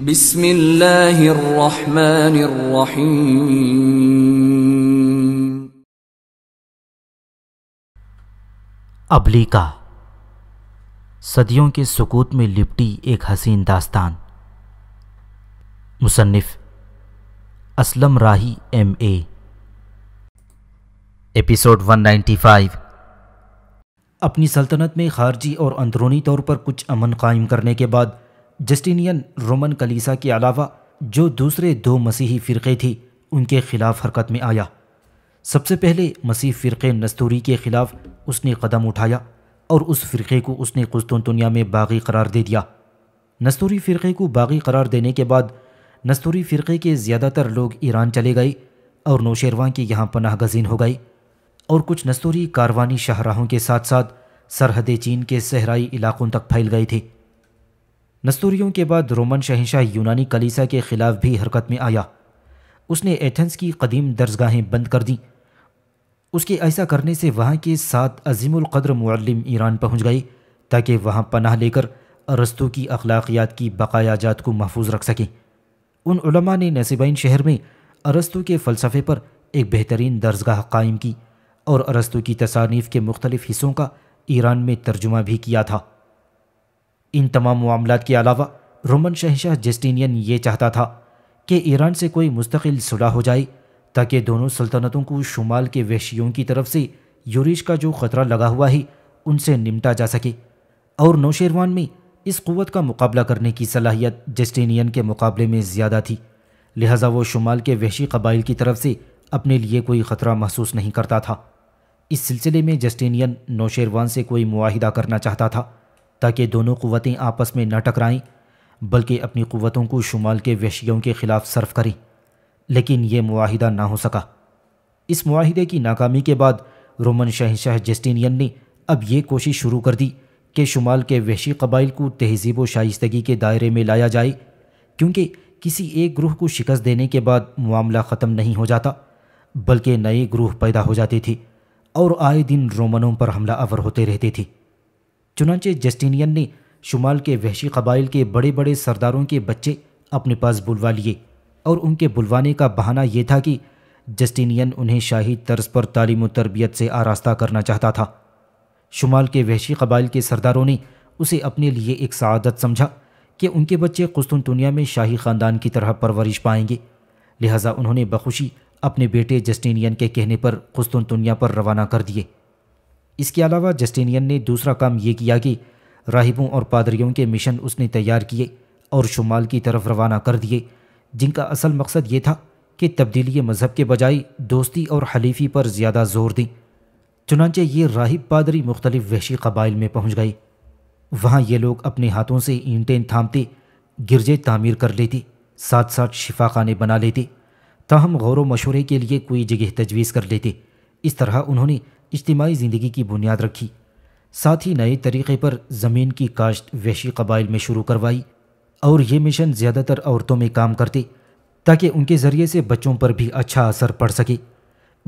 बिस्मिल्लाहिर्रहमानिर्रहीम अबलीका सदियों के सुकूत में लिपटी एक हसीन दास्तान मुसन्फ़ Aslam Rahi M A episode 195 अपनी सल्तनत में खारजी और अंदरूनी तौर पर कुछ अमन कायम करने के बाद जस्टिनियन रोमन कलीसा के अलावा जो दूसरे दो मसीही फ़िरक़े थी उनके खिलाफ हरकत में आया सबसे पहले मसीह फ़िरक़े नस्तूरी के ख़िलाफ़ उसने कदम उठाया और उस फ़िरक़े को उसने कुस्तुनतुनिया में बागी करार दे दिया नस्तूरी फ़िरक़े को बागी करार देने के बाद नस्तूरी फ़िरक़े के ज़्यादातर लोग ईरान चले गए और नौशेरवान के यहाँ पनाह गजीन हो गई और कुछ नस्तूरी कारवानी शाहराहों के साथ साथ सरहद चीन के सहराई इलाकों तक फैल गई थी नस्तूरियों के बाद रोमन शहनशाह यूनानी कलीसा के ख़िलाफ़ भी हरकत में आया उसने एथेंस की कदीम दर्जगाहें बंद कर दी उसके ऐसा करने से वहाँ के सात अजीमक़द्र मुल्लिम ईरान पहुँच गए ताकि वहाँ पनाह लेकर रस्तों की अखलाकियात की बकाया जात को महफूज रख सकें उन उलमा ने नसीबाइन शहर में अरस्तों के फ़लसफ़े पर एक बेहतरीन दर्जगाह कायम की और अरस्तों की तसानीफ़ के मुख्तलिफ़ हिस्सों का ईरान में तर्जुमा भी किया था इन तमाम मामला के अलावा रोमन शहशाह जस्टिनियन ये चाहता था कि ईरान से कोई मुस्तकिल सुलह हो जाए ताकि दोनों सल्तनतों को शुमाल के वहशियों की तरफ से यूरिश का जो ख़तरा लगा हुआ है उनसे निमटा जा सके और नौशेरवान में इस क़वत का मुकाबला करने की सलाहियत जस्टिनियन के मुकाबले में ज़्यादा थी लिहाजा वो शुमाल के वहशी कबाइल की तरफ से अपने लिए कोई ख़तरा महसूस नहीं करता था इस सिलसिले में जस्टिनियन नौशेरवान से कोई मुआहिदा करना चाहता था ताकि दोनों क़वतें आपस में न टकराएं बल्कि अपनी क़वतों को शुमाल के वशियों के ख़िलाफ़ सर्फ करें लेकिन ये माहिदा ना हो सका इस माहदे की नाकामी के बाद रोमन शहशाह जस्टिनियन ने अब ये कोशिश शुरू कर दी कि शुमाल के वहशी कबाइल को तहजीब व शाइस्तगी के दायरे में लाया जाए क्योंकि किसी एक ग्रोह को शिकस्त देने के बाद मामला ख़त्म नहीं हो जाता बल्कि नए ग्रोह पैदा हो जाते थे और आए दिन रोमनों पर हमला अवर होते रहते थे चुनाचे जस्टिनियन ने शुमाल के वहशी कबाइल के बड़े बड़े सरदारों के बच्चे अपने पास बुलवा लिए और उनके बुलवाने का बहाना ये था कि जस्टिनियन उन्हें शाही तर्ज पर तालीम तरबियत से आरास्ता करना चाहता था शुमाल के वहशी कबाइल के सरदारों ने उसे अपने लिए एक सदत समझा कि उनके बच्चे दुनिया में शाही ख़ानदान की तरह परवरिश पाएंगे लिहाजा उन्होंने बखुशी अपने बेटे जस्टिनियन के कहने पर दुनिया पर रवाना कर दिए इसके अलावा जस्टिनियन ने दूसरा काम ये किया कि राहिबों और पादरियों के मिशन उसने तैयार किए और शुमाल की तरफ रवाना कर दिए जिनका असल मकसद ये था कि तब्दीली मज़हब के बजाय दोस्ती और हलीफी पर ज़्यादा जोर दें चुनाचे ये राहिब पादरी मुख्तलिफ़ वहशी कबाइल में पहुँच गए वहाँ ये लोग अपने हाथों से ईंटें थामते गिरजे तामीर कर लेते साथ साथ शिफा खाने बना लेते ताहम गौर मशूरे के लिए कोई जगह तजवीज़ कर लेते इस तरह उन्होंने इज्तमाही ज़िंदगी की बुनियाद रखी साथ ही नए तरीक़े पर ज़मीन की काश्त वैशी कबाइल में शुरू करवाई और ये मिशन ज़्यादातर औरतों में काम करते ताकि उनके ज़रिए से बच्चों पर भी अच्छा असर पड़ सके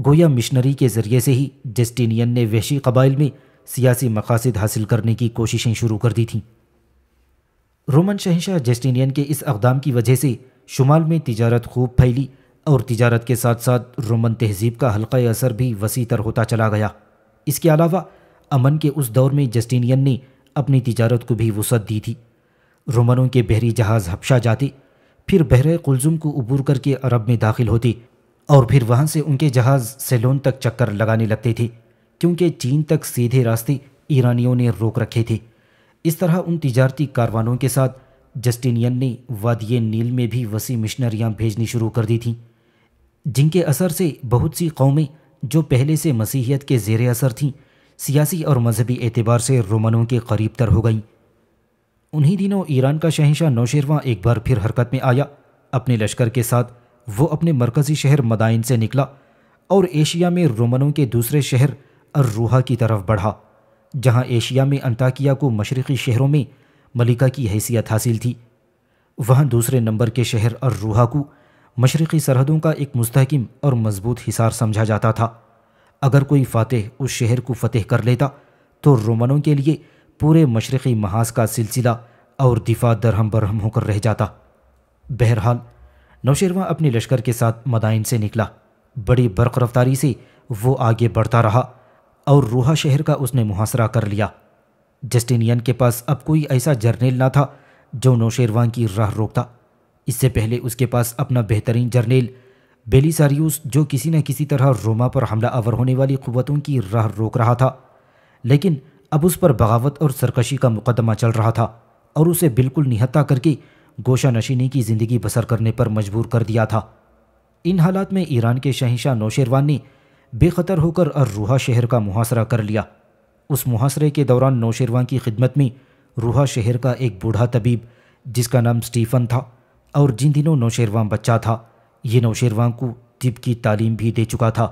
गोया मिशनरी के ज़रिए से ही जस्टिनियन ने वैशी कबाइल में सियासी मकासद हासिल करने की कोशिशें शुरू कर दी थीं रोमन शहनशाह जस्टिनियन के इस अकदाम की वजह से शुमाल में तजारत खूब फैली और तिजारत के साथ साथ रोमन तहजीब का हल्का असर भी वसी तर होता चला गया इसके अलावा अमन के उस दौर में जस्टिनियन ने अपनी तिजारत को भी वसत दी थी रोमनों के बहरी जहाज़ हफशा जाते फिर बहर कुलजुम को उबूर करके अरब में दाखिल होते और फिर वहाँ से उनके जहाज़ सेलोन तक चक्कर लगाने लगते थे क्योंकि चीन तक सीधे रास्ते ईरानियों ने रोक रखे थे इस तरह उन तजारती कारवानों के साथ जस्टिनियन ने वादिय नील में भी वसी मिशनरियाँ भेजनी शुरू कर दी थीं जिनके असर से बहुत सी कौमें जो पहले से मसीहियत के जेर असर थीं सियासी और मजहबी एतबार से रोमनों के करीब तर हो गईं उन्हीं दिनों ईरान का शहनशाह नौशेरवा एक बार फिर हरकत में आया अपने लश्कर के साथ वो अपने मरकज़ी शहर मदाइन से निकला और एशिया में रोमनों के दूसरे शहर अर्रूहा की तरफ बढ़ा जहां एशिया में अंताकिया को मशरक़ी शहरों में मलिका की हैसियत हासिल थी वहां दूसरे नंबर के शहर अर्रूहा को मशरक़ी सरहदों का एक मुस्तकम और मजबूत हिसार समझा जाता था अगर कोई फ़ातह उस शहर को फतेह कर लेता तो रोमनों के लिए पूरे मशरक़ी महाज का सिलसिला और दिफा दरहम बरहम होकर रह जाता बहरहाल नौशेरवा अपने लश्कर के साथ मदाइन से निकला बड़ी बर्क रफ्तारी से वो आगे बढ़ता रहा और रूहा शहर का उसने मुहासरा कर लिया जस्टिनियन के पास अब कोई ऐसा जर्नेल ना था जो नौशेरवा की राह रोकता इससे पहले उसके पास अपना बेहतरीन जर्नेल बेलिसारियस जो किसी न किसी तरह रोमा पर हमला आवर होने वाली क़वतों की राह रोक रहा था लेकिन अब उस पर बगावत और सरकशी का मुकदमा चल रहा था और उसे बिल्कुल निहत्ता करके गोशा नशीनी की ज़िंदगी बसर करने पर मजबूर कर दिया था इन हालात में ईरान के शहनशाह नौशेरवान ने बेखतर होकर रूहा शहर का मुहासरा कर लिया उस मुहासरे के दौरान नौशेरवान की खिदमत में रूहा शहर का एक बूढ़ा तबीब जिसका नाम स्टीफ़न था और जिन दिनों नौशेरवान बच्चा था ये नौशेरवान को तिब की तालीम भी दे चुका था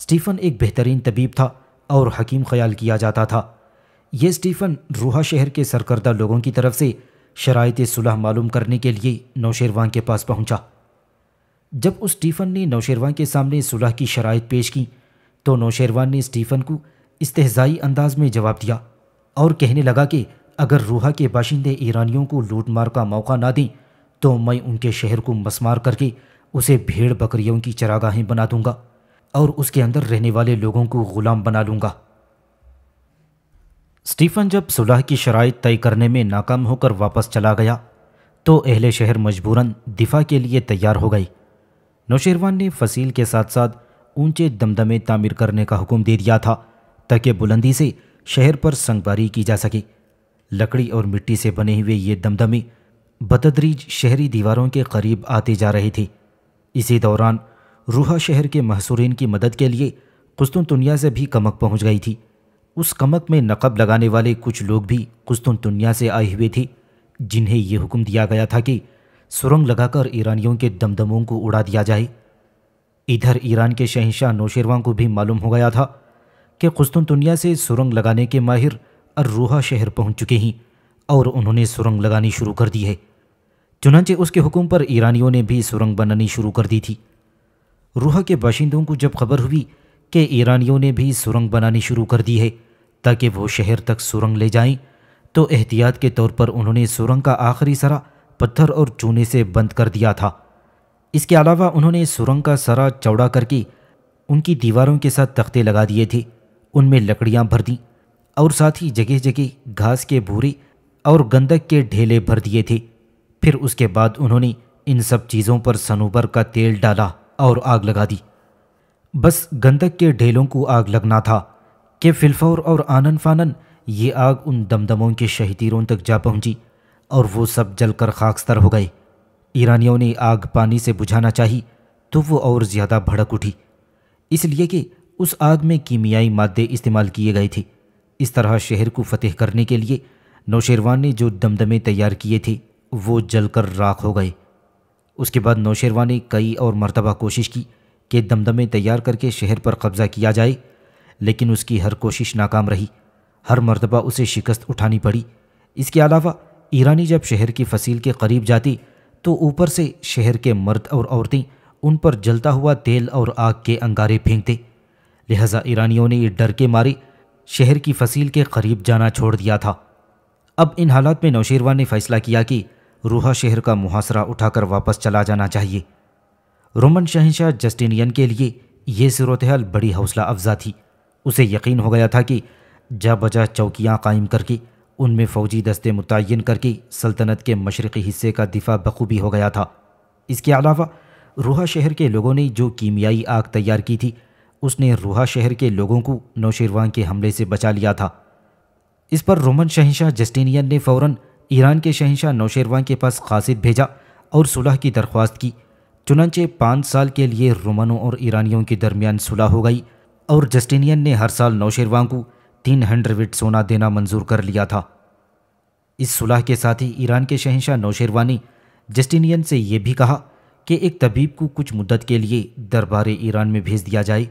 स्टीफ़न एक बेहतरीन तबीब था और हकीम ख्याल किया जाता था ये स्टीफ़न रूहा शहर के सरकर्दा लोगों की तरफ से शराइत सुलह मालूम करने के लिए नौशेरवान के पास पहुंचा जब उस स्टीफ़न ने नौशेरवान के सामने सुलह की शराइत पेश की तो नौशेरवान ने स्टीफ़न को इस्तेजाई अंदाज में जवाब दिया और कहने लगा कि अगर रूहा के बाशिंदे ईरानियों को लूट मार का मौका ना दें तो मैं उनके शहर को मसमार करके उसे भेड़ बकरियों की चरागाहें बना दूंगा और उसके अंदर रहने वाले लोगों को ग़ुलाम बना लूँगा स्टीफन जब सुलह की शराइ तय करने में नाकाम होकर वापस चला गया तो अहले शहर मजबूरन दिफा के लिए तैयार हो गई नौशेरवान ने फसील के साथ साथ ऊंचे दमदमे तामीर करने का हुक्म दे दिया था ताकि बुलंदी से शहर पर संगबारी की जा सके लकड़ी और मिट्टी से बने हुए ये दमदमे बतदरीज शहरी दीवारों के करीब आती जा रही थी इसी दौरान रूहा शहर के महसूरीन की मदद के लिए कुस्तुनतुनिया से भी कमक पहुंच गई थी उस कमक में नकब लगाने वाले कुछ लोग भी कुस्तुनतुनिया से आए हुए थे जिन्हें यह हुक्म दिया गया था कि सुरंग लगाकर ईरानियों के दमदमों को उड़ा दिया जाए इधर ईरान के शहनशाह नौशेरवा को भी मालूम हो गया था कि कुस्तुनतुनिया से सुरंग लगाने के माहिर रूहा शहर पहुंच चुके हैं और उन्होंने सुरंग लगानी शुरू कर दी है चुनाचे उसके हुक्म पर ईरानियों ने भी सुरंग बनानी शुरू कर दी थी रूह के बाशिंदों को जब खबर हुई कि ईरानियों ने भी सुरंग बनानी शुरू कर दी है ताकि वो शहर तक सुरंग ले जाएं, तो एहतियात के तौर पर उन्होंने सुरंग का आखिरी सरा पत्थर और चूने से बंद कर दिया था इसके अलावा उन्होंने सुरंग का सरा चौड़ा करके उनकी दीवारों के साथ तख्ते लगा दिए थे उनमें लकड़ियाँ भर दीं और साथ ही जगह जगह घास के भूरे और गंदक के ढेले भर दिए थे फिर उसके बाद उन्होंने इन सब चीज़ों पर सनूबर का तेल डाला और आग लगा दी बस गंदक के ढेलों को आग लगना था कि फिलफौर और आनन फानन ये आग उन दमदमों के शहीदीरों तक जा पहुंची और वो सब जलकर खाकस्तर हो गए ईरानियों ने आग पानी से बुझाना चाहिए तो वो और ज़्यादा भड़क उठी इसलिए कि उस आग में कीमियाई मादे इस्तेमाल किए गए थे इस तरह शहर को फतेह करने के लिए नौशेरवान ने जो दमदमे तैयार किए थे वो जलकर राख हो गए उसके बाद नौशेरवा ने कई और मरतबा कोशिश की कि दमदमे तैयार करके शहर पर कब्ज़ा किया जाए लेकिन उसकी हर कोशिश नाकाम रही हर मरतबा उसे शिकस्त उठानी पड़ी इसके अलावा ईरानी जब शहर की फसील के करीब जाती तो ऊपर से शहर के मर्द और औरतें उन पर जलता हुआ तेल और आग के अंगारे फेंकते लिहाजा ईरानियों ने डर के मारे शहर की फसील के करीब जाना छोड़ दिया था अब इन हालात में नौशेरवा ने फैसला किया कि रूहा शहर का मुहासरा उठाकर वापस चला जाना चाहिए रोमन शहनशाह जस्टिनियन के लिए यह सूरत हाल बड़ी हौसला अफजा थी उसे यकीन हो गया था कि जा बजा चौकियाँ कायम करके उनमें फ़ौजी दस्ते मुतन करके सल्तनत के मशरक़ी हिस्से का दिफा बखूबी हो गया था इसके अलावा रूहा शहर के लोगों ने जो कीमियाई आग तैयार की थी उसने रूहा शहर के लोगों को नौशरवान के हमले से बचा लिया था इस पर रोमन शहनशाह जस्टिनियन ने फ़ौरन ईरान के शहनशाह नौशेरवान के पास कासिद भेजा और सुलह की दरख्वास्त की चुनाचे पाँच साल के लिए रोमनों और ईरानियों के दरमियान सुलह हो गई और जस्टिनियन ने हर साल नौशेरवान को तीन हंड्रेड सोना देना मंजूर कर लिया था इस सुलह के साथ ही ईरान के शहनशाह नौशेरवान ने जस्टिनियन से ये भी कहा कि एक तबीब को कुछ मुद्दत के लिए दरबार ईरान में भेज दिया जाए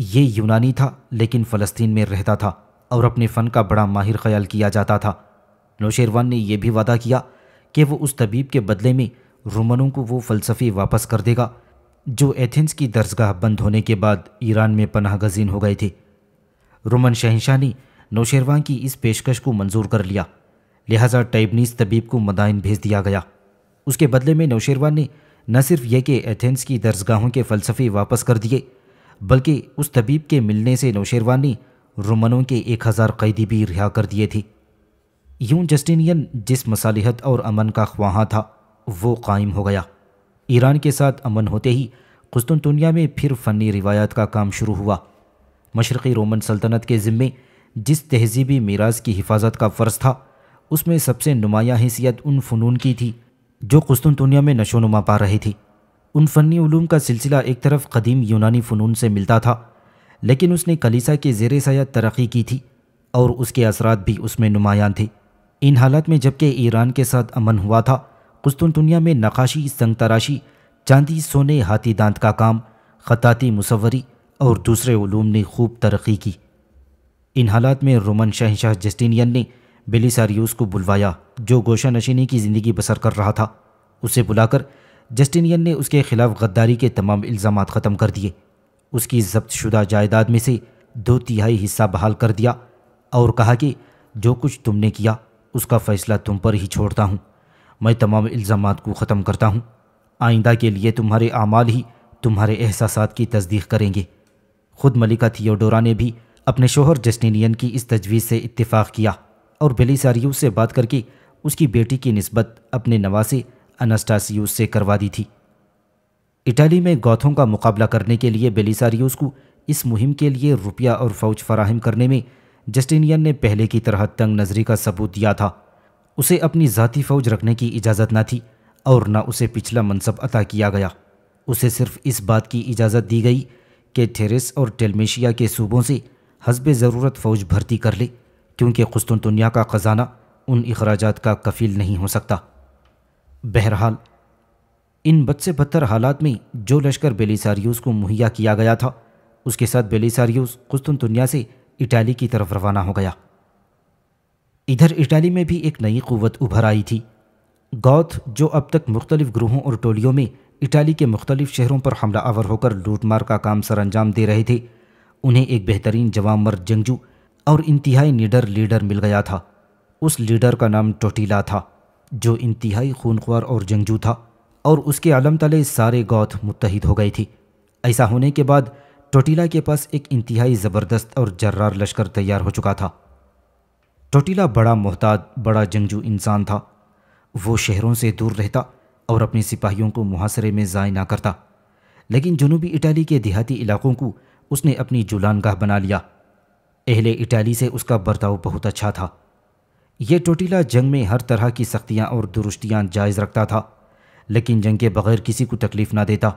ये यूनानी था लेकिन फ़लस्तीन में रहता था और अपने फ़न का बड़ा माहिर ख्याल किया जाता था नौशेरवान ने यह भी वादा किया कि वो उस तबीब के बदले में रोमनों को वो फ़लसफ़े वापस कर देगा जो एथेंस की दर्जगाह बंद होने के बाद ईरान में पनाह गजीन हो गए थे रोमन शहनशाह ने नौशेरवान की इस पेशकश को मंजूर कर लिया लिहाजा टाइबनीस तबीब को मदाइन भेज दिया गया उसके बदले में नौशेरवान ने न सिर्फ यह कि एथेंस की दर्जगाहों के फ़लसफ़े वापस कर दिए बल्कि उस तबीब के मिलने से नौशेरवान ने रोमनों के एक हज़ार कैदी भी रिहा कर दिए थे यूं जस्टिनियन जिस मसालहत और अमन का ख्वाहा था वो कायम हो गया ईरान के साथ अमन होते ही कुस्तुनतुनिया में फिर फ़नी रिवायात का काम शुरू हुआ मशरक़ी रोमन सल्तनत के ज़िम्मे जिस तहजीबी मीराज की हिफाजत का फ़र्ज़ था उसमें सबसे नुमाया हैसियत उन फ़नून की थी जो कुस्तुनतुनिया में नशो नुमा पा रही थी उन फ़नी ूम का सिलसिला एक तरफ कदीम यूनानी फ़नून से मिलता था लेकिन उसने कलीसा के जेर साया तरक्की की थी और उसके असरात भी उसमें नुमायाँ थे इन हालात में जबकि ईरान के साथ अमन हुआ था कुस्तुनतुनिया में नकाशी संगतराशी चांदी सोने हाथी दांत का काम खताती मुसवरी और दूसरे ूम ने खूब तरक्की की इन हालात में रोमन शहनशाह जस्टिनियन ने बेलीसारियूस को बुलवाया जो गोशा नशीनी की ज़िंदगी बसर कर रहा था उसे बुलाकर जस्टिनियन ने उसके खिलाफ गद्दारी के तमाम इल्ज़ाम ख़त्म कर दिए उसकी जब्तशुदा जायदाद में से दो तिहाई हिस्सा बहाल कर दिया और कहा कि जो कुछ तुमने किया उसका फ़ैसला तुम पर ही छोड़ता हूँ मैं तमाम इल्ज़ाम को ख़त्म करता हूँ आइंदा के लिए तुम्हारे अमाल ही तुम्हारे एहसास की तस्दीक करेंगे खुद मलिका थियोडोरा ने भी अपने शोहर जस्टिनियन की इस तजवीज़ से इतफ़ाक़ किया और बेलिसारियूस से बात करके उसकी बेटी की नस्बत अपने नवासे अनस्टासियूस से करवा दी थी इटली में गौथों का मुकाबला करने के लिए बेलिसारियूस को इस मुहिम के लिए रुपया और फौज फराहम करने में जस्टिनियन ने पहले की तरह तंग नजरी का सबूत दिया था उसे अपनी ज़ाती फ़ौज रखने की इजाज़त न थी और न उसे पिछला मनसब अता किया गया उसे सिर्फ इस बात की इजाज़त दी गई कि थेरेस और टेलमेशिया के सूबों से हसब ज़रूरत फ़ौज भर्ती कर ले क्योंकि खुस्तुनतुनिया का ख़जाना उन अखराज का कफील नहीं हो सकता बहरहाल इन बद से बदतर हालात में जो लश्कर बेलीसारियोस को मुहैया किया गया था उसके साथ बेलीसारियोस खुस्तुनतुनिया से इटाली की तरफ रवाना हो गया इधर इटाली में भी एक नई क़वत उभर आई थी गौथ जो अब तक मुख्तलिफ ग्रोहों और टोलियों में इटली के मुख्तलिफ शहरों पर हमला आवर होकर लूटमार का काम सर अंजाम दे रहे थे उन्हें एक बेहतरीन जवामर जंगजू और इंतहाई निडर लीडर मिल गया था उस लीडर का नाम टोटीला था जो इंतहाई खूनख्वार और जंगजू था और उसके आलम तले सारे गौथ मुतहद हो गई थी ऐसा होने के बाद टोटीला के पास एक इंतहाई ज़बरदस्त और जर्रार लश्कर तैयार हो चुका था टोटीला बड़ा मोहताद बड़ा जंगजू इंसान था वो शहरों से दूर रहता और अपने सिपाहियों को मुहासरे में ज़ाय ना करता लेकिन जनूबी इटाली के देहाती इलाकों को उसने अपनी जुलानगाह बना लिया अहले इटाली से उसका बर्ताव बहुत अच्छा था यह टोटीला जंग में हर तरह की सख्तियाँ और दुरुस्तियाँ जायज़ रखता था लेकिन जंग के बगैर किसी को तकलीफ़ ना देता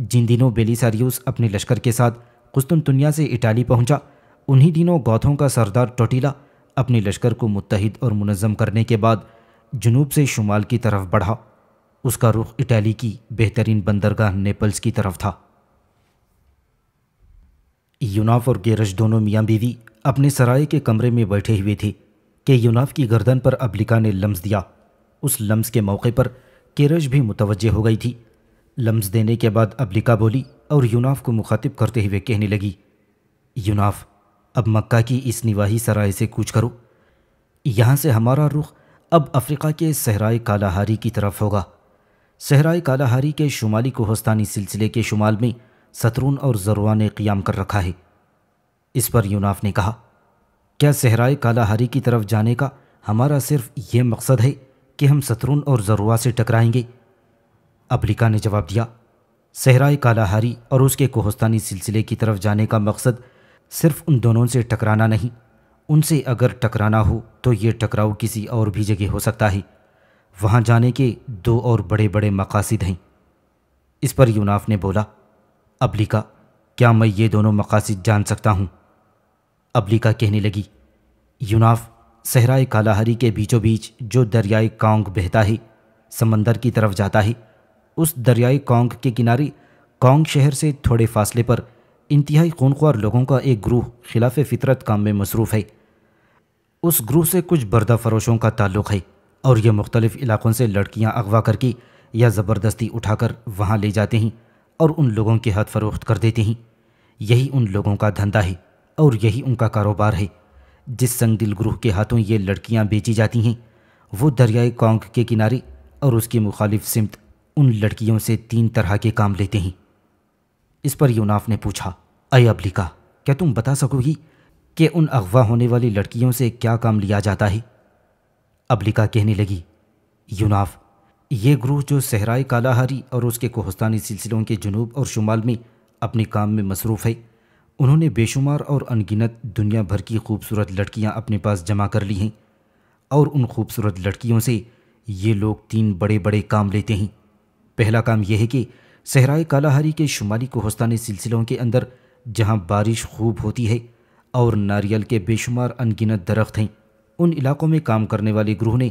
जिन दिनों बेलिसारियस अपने लश्कर के साथ कुस्तुनतुनिया से इटाली पहुंचा उन्हीं दिनों गौथों का सरदार टोटीला अपने लश्कर को मुतहद और मुनज़म करने के बाद जनूब से शुमाल की तरफ बढ़ा उसका रुख इटाली की बेहतरीन बंदरगाह नेपल्स की तरफ था यूनाफ और गेरज दोनों मियाँ बीवी अपने सराय के कमरे में बैठे हुए थे कि यूनाफ की गर्दन पर अब्लिका ने लम्स दिया उस लम्स के मौके पर केरज भी मुतवजह हो गई थी लम्स देने के बाद अबलिका बोली और यूनाफ को मुखातिब करते हुए कहने लगी यूनाफ अब मक्का की इस निवाही सराय से कूच करो यहाँ से हमारा रुख अब अफ्रीका के सहराए कालाहारी की तरफ होगा सहराए कालाहारी के शुमाली कोहस्तानी सिलसिले के शुमाल में सतरून और जरुआ ने क़्याम कर रखा है इस पर यूनाफ ने कहा क्या सहराए कालाहारी की तरफ जाने का हमारा सिर्फ ये मकसद है कि हम सतरून और जरुआ से टकराएंगे अफ्रीका ने जवाब दिया सहराए कालाहारी और उसके कोहस्तानी सिलसिले की तरफ जाने का मकसद सिर्फ उन दोनों से टकराना नहीं उनसे अगर टकराना हो तो ये टकराव किसी और भी जगह हो सकता है वहाँ जाने के दो और बड़े बड़े मकासद हैं इस पर यूनाफ ने बोला अब्लिका क्या मैं ये दोनों मकासद जान सकता हूँ अब्लिका कहने लगी यूनाफ सहराए कालाहारी के बीचों बीच जो दरियाए कांग बहता है समंदर की तरफ जाता है उस दरियाई कोंग के किनारे कोंग शहर से थोड़े फासले पर इंतहाई खूनख्वार लोगों का एक ग्रूह खिलाफ फितरत काम में मसरूफ़ है उस ग्रूह से कुछ बर्दा फरोशों का ताल्लुक़ है और यह मुख्तलिफ़ इलाक़ों से लड़कियाँ अगवा करके या ज़बरदस्ती उठाकर वहाँ ले जाते हैं और उन लोगों के हाथ फरोख्त कर देते हैं यही उन लोगों का धंधा है और यही उनका कारोबार है जिस संगदिल ग्रूह के हाथों ये लड़कियाँ बेची जाती हैं वो दरियाए कोंग के किनारे और उसकी मुखालिफ सिमत उन लड़कियों से तीन तरह के काम लेते हैं इस पर यूनाफ ने पूछा अय अबलिका क्या तुम बता सकोगी कि उन अगवा होने वाली लड़कियों से क्या काम लिया जाता है अबलिका कहने लगी यूनाफ ये ग्रोह जो सहराए कालाहारी और उसके कोहस्तानी सिलसिलों के जनूब और शुमाल में अपने काम में मसरूफ़ है उन्होंने बेशुमार और अनगिनत दुनिया भर की खूबसूरत लड़कियां अपने पास जमा कर ली हैं और उन खूबसूरत लड़कियों से ये लोग तीन बड़े बड़े काम लेते हैं पहला काम यह है कि सहराए कालाहारी के शुमाली कोहस्तानी सिलसिलों के अंदर जहाँ बारिश खूब होती है और नारियल के बेशुमार अनगिनत दरख्त हैं उन इलाकों में काम करने वाले ग्रोह ने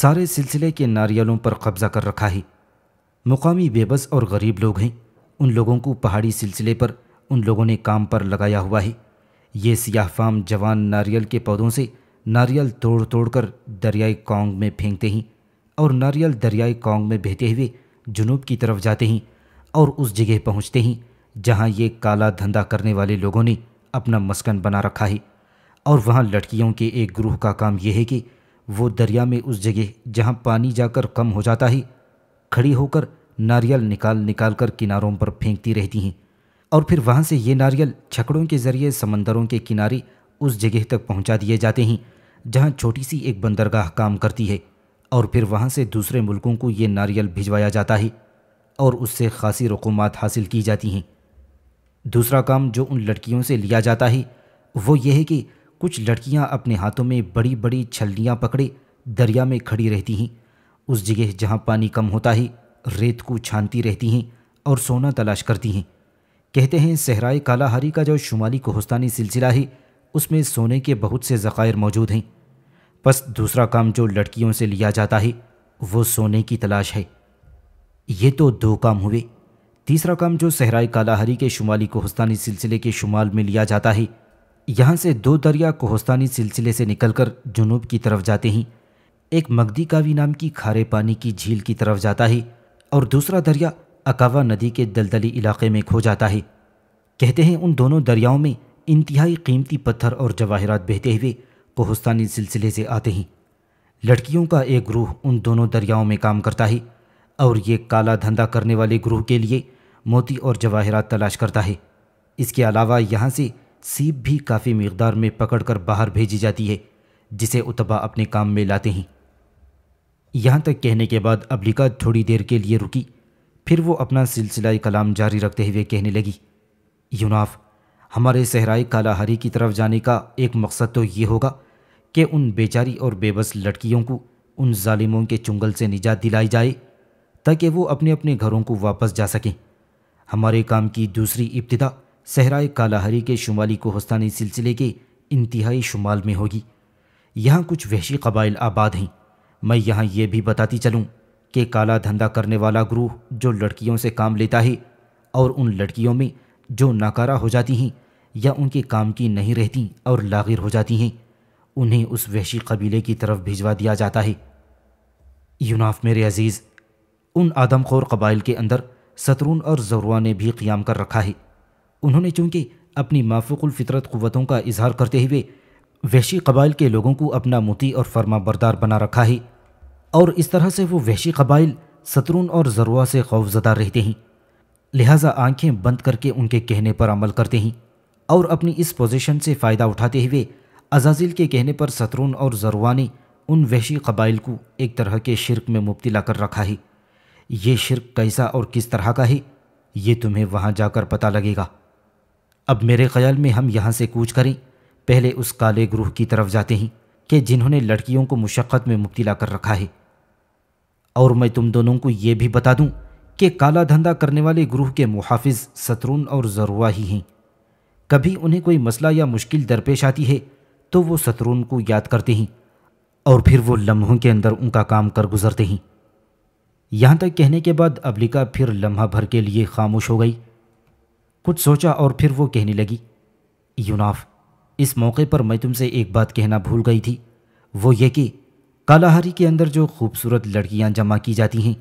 सारे सिलसिले के नारियलों पर कब्जा कर रखा है मुकामी बेबस और गरीब लोग हैं उन लोगों को पहाड़ी सिलसिले पर उन लोगों ने काम पर लगाया हुआ है ये सियाहफाम जवान नारियल के पौधों से नारियल तोड़ तोड़ कर दरियाई कांग में फेंकते हैं और नारियल दरियाई कांग में बहते हुए जुनूब की तरफ जाते ही और उस जगह पहुंचते ही जहां ये काला धंधा करने वाले लोगों ने अपना मस्कन बना रखा है और वहां लड़कियों के एक ग्रुह का काम यह है कि वो दरिया में उस जगह जहां पानी जाकर कम हो जाता है खड़ी होकर नारियल निकाल निकाल कर किनारों पर फेंकती रहती हैं और फिर वहाँ से ये नारियल छकड़ों के ज़रिए समंदरों के किनारे उस जगह तक पहुँचा दिए जाते हैं जहाँ छोटी सी एक बंदरगाह काम करती है और फिर वहाँ से दूसरे मुल्कों को ये नारियल भिजवाया जाता है और उससे खासी रकूमत हासिल की जाती हैं दूसरा काम जो उन लड़कियों से लिया जाता है वो ये है कि कुछ लड़कियाँ अपने हाथों में बड़ी बड़ी छलियाँ पकड़े दरिया में खड़ी रहती हैं उस जगह जहाँ पानी कम होता है रेत को छानती रहती हैं और सोना तलाश करती हैं कहते हैं सहराए कालाहारी का जो शुमाली कोहस्तानी सिलसिला है उसमें सोने के बहुत से ज़ायर मौजूद हैं बस दूसरा काम जो लड़कियों से लिया जाता है वो सोने की तलाश है ये तो दो काम हुए तीसरा काम जो सहराय कालाहरी के शुमाली कोहस्तानी सिलसिले के शुमाल में लिया जाता है यहाँ से दो दरिया कोहस्तानी सिलसिले से निकलकर जुनूब की तरफ जाते हैं एक मगदी कावी नाम की खारे पानी की झील की तरफ जाता है और दूसरा दरिया अकावा नदी के दलदली इलाके में खो जाता है कहते हैं उन दोनों दरियाओं में इंतहाई कीमती पत्थर और जवाहरात बहते हुए कोहस्तानी सिलसिले से आते ही लड़कियों का एक ग्रूह उन दोनों दरियाओं में काम करता है और ये काला धंधा करने वाले ग्रूह के लिए मोती और जवाहरात तलाश करता है इसके अलावा यहाँ से सीप भी काफ़ी मकदार में पकड़ कर बाहर भेजी जाती है जिसे उतबा अपने काम में लाते हैं यहाँ तक कहने के बाद अबलिका थोड़ी देर के लिए रुकी फिर वो अपना सिलसिला कलाम जारी रखते हुए कहने लगी यूनाफ हमारे सहराई कालाहारी की तरफ जाने का एक मकसद तो ये होगा कि उन बेचारी और बेबस लड़कियों को उन जालिमों के चुंगल से निजात दिलाई जाए ताकि वो अपने अपने घरों को वापस जा सकें हमारे काम की दूसरी इब्तदा सहराए कालाहारी के शुमाली कोहस्तानी सिलसिले के इंतहाई शुमाल में होगी यहाँ कुछ वहशी कबाइल आबाद हैं मैं यहाँ ये भी बताती चलूँ कि काला धंधा करने वाला ग्रुह जो लड़कियों से काम लेता है और उन लड़कियों में जो नाकारा हो जाती हैं या उनके काम की नहीं रहती और लागिर हो जाती हैं उन्हें उस वहशी कबीले की तरफ भिजवा दिया जाता है यूनाफ मेरे अजीज़ उन आदमखोर कबाइल के अंदर सतरून और जरुआ ने भी क़्याम कर रखा है उन्होंने चूँकि अपनी माफुलफितरत क़वतों का इजहार करते हुए वहशी कबाइल के लोगों को अपना मोती और फर्मा बरदार बना रखा है और इस तरह से वो वहशी कबाइल सतरून और जरुआ से खौफजदा रहते हैं लिहाजा आंखें बंद करके उनके कहने पर अमल करते हैं और अपनी इस पोजीशन से फ़ायदा उठाते हुए अजाजिल के कहने पर सतरून और जरवा ने उन वहशी कबाइल को एक तरह के शिरक में मुबतला कर रखा है ये शिरक कैसा और किस तरह का है ये तुम्हें वहाँ जाकर पता लगेगा अब मेरे ख्याल में हम यहाँ से कूच करें पहले उस काले ग्रूह की तरफ जाते हैं कि जिन्होंने लड़कियों को मुशक्क़त में मुबतला कर रखा है और मैं तुम दोनों को ये भी बता दूँ कि काला धंधा करने वाले ग्रूह के मुहाफ़ सतरून और जरुआ ही हैं कभी उन्हें कोई मसला या मुश्किल दरपेश आती है तो वो सतरून को याद करते हैं और फिर वो लम्हों के अंदर उनका काम कर गुजरते हैं यहाँ तक कहने के बाद अबलिका फिर लम्हा भर के लिए खामोश हो गई कुछ सोचा और फिर वो कहने लगी यूनाफ इस मौके पर मैं तुमसे एक बात कहना भूल गई थी वो ये कि कालाहारी के अंदर जो खूबसूरत लड़कियाँ जमा की जाती हैं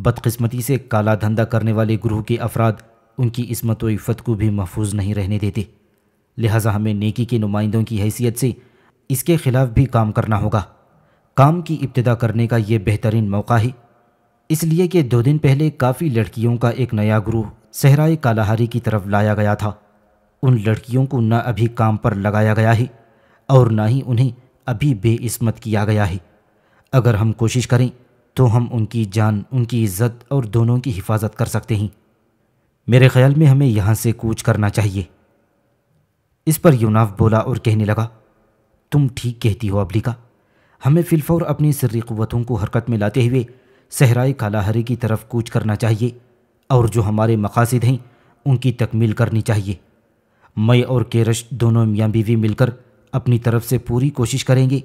बदकस्मती से काला धंधा करने वाले ग्रोह के अफराद उनकी इसमत इफ़त को भी महफूज नहीं रहने देते लिहाजा हमें नेकी के नुमाइंदों की हैसियत से इसके ख़िलाफ़ भी काम करना होगा काम की इब्तदा करने का ये बेहतरीन मौका है इसलिए कि दो दिन पहले काफ़ी लड़कियों का एक नया ग्रोह सहराए कालाहारी की तरफ लाया गया था उन लड़कियों को न अभी काम पर लगाया गया है और ना ही उन्हें अभी बेइस्मत किया गया है अगर हम कोशिश करें तो हम उनकी जान उनकी इज्जत और दोनों की हिफाजत कर सकते हैं मेरे ख्याल में हमें यहाँ से कूच करना चाहिए इस पर यूनाफ बोला और कहने लगा तुम ठीक कहती हो अबलिका हमें फिलफौर अपनी सर्री क़वतों को हरकत में लाते हुए काला कालाहरी की तरफ कूच करना चाहिए और जो हमारे मकासद हैं उनकी तकमील करनी चाहिए मई और केरश दोनों मियाँ बीवी मिलकर अपनी तरफ से पूरी कोशिश करेंगे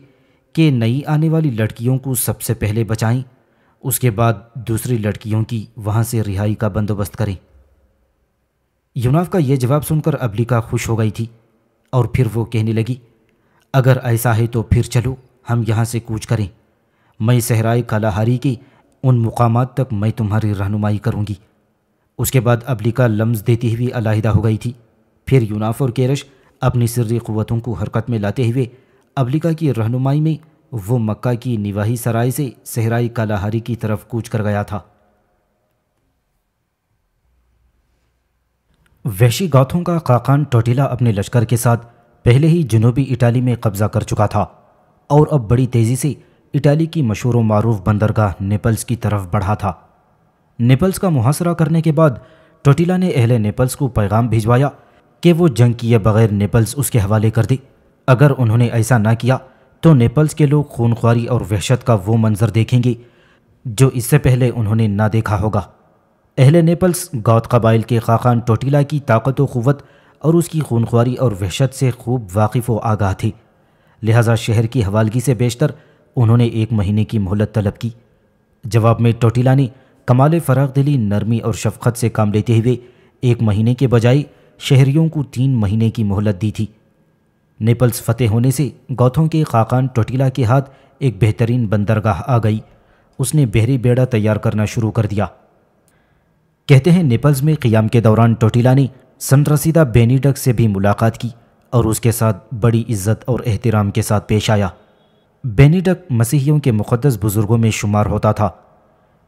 कि नई आने वाली लड़कियों को सबसे पहले बचाएं उसके बाद दूसरी लड़कियों की वहाँ से रिहाई का बंदोबस्त करें यूनाफ का यह जवाब सुनकर अबलिका खुश हो गई थी और फिर वो कहने लगी अगर ऐसा है तो फिर चलो हम यहाँ से कूच करें मैं सहराए कालाहारी की उन मुकाम तक मैं तुम्हारी रहनुमाई करूँगी उसके बाद अबलिका लम्स देती हुई अलाहिदा हो गई थी फिर यूनाफ और केरश अपनी सिर्री क़वतों को हरकत में लाते हुए अबलिका की रहनुमाई में वो मक्का की निवाही सराय से सहराई कालाहारी की तरफ कूच कर गया था वैशी गाथों का काकान टोटिला अपने लश्कर के साथ पहले ही जनूबी इटाली में कब्जा कर चुका था और अब बड़ी तेज़ी से इटाली की मशहूर मरूफ बंदरगाह नेपल्स की तरफ बढ़ा था नेपल्स का मुहासरा करने के बाद टोटिला ने अहले नेपल्स को पैगाम भिजवाया कि वो जंग किए बगैर नेपल्स उसके हवाले कर दी अगर उन्होंने ऐसा ना किया तो नेपल्स के लोग खूनख्वारी और वहशत का वो मंज़र देखेंगे जो इससे पहले उन्होंने ना देखा होगा अहले नेपल्स गौत कबाइल के खाकान टोटीला की ताकत वत और उसकी खूनख्वारी और वहशत से खूब वाकिफ़ व आगाह थी लिहाजा शहर की हवालगी से बेशतर उन्होंने एक महीने की मोहलत तलब की जवाब में टोटीला ने कमाल फ़राग दिली नरमी और शफकत से काम लेते हुए एक महीने के बजाय शहरियों को तीन महीने की मोहलत दी थी नेपल्स फतेह होने से गौथों के खाकान टोटीला के हाथ एक बेहतरीन बंदरगाह आ गई उसने बहरी बेड़ा तैयार करना शुरू कर दिया कहते हैं नेपल्स में क़ियाम के दौरान टोटीला ने सनरसीदा बेनीडक से भी मुलाकात की और उसके साथ बड़ी इज्जत और एहतराम के साथ पेश आया बेनीडक मसीहियों के मुक़दस बुज़ुर्गों में शुमार होता था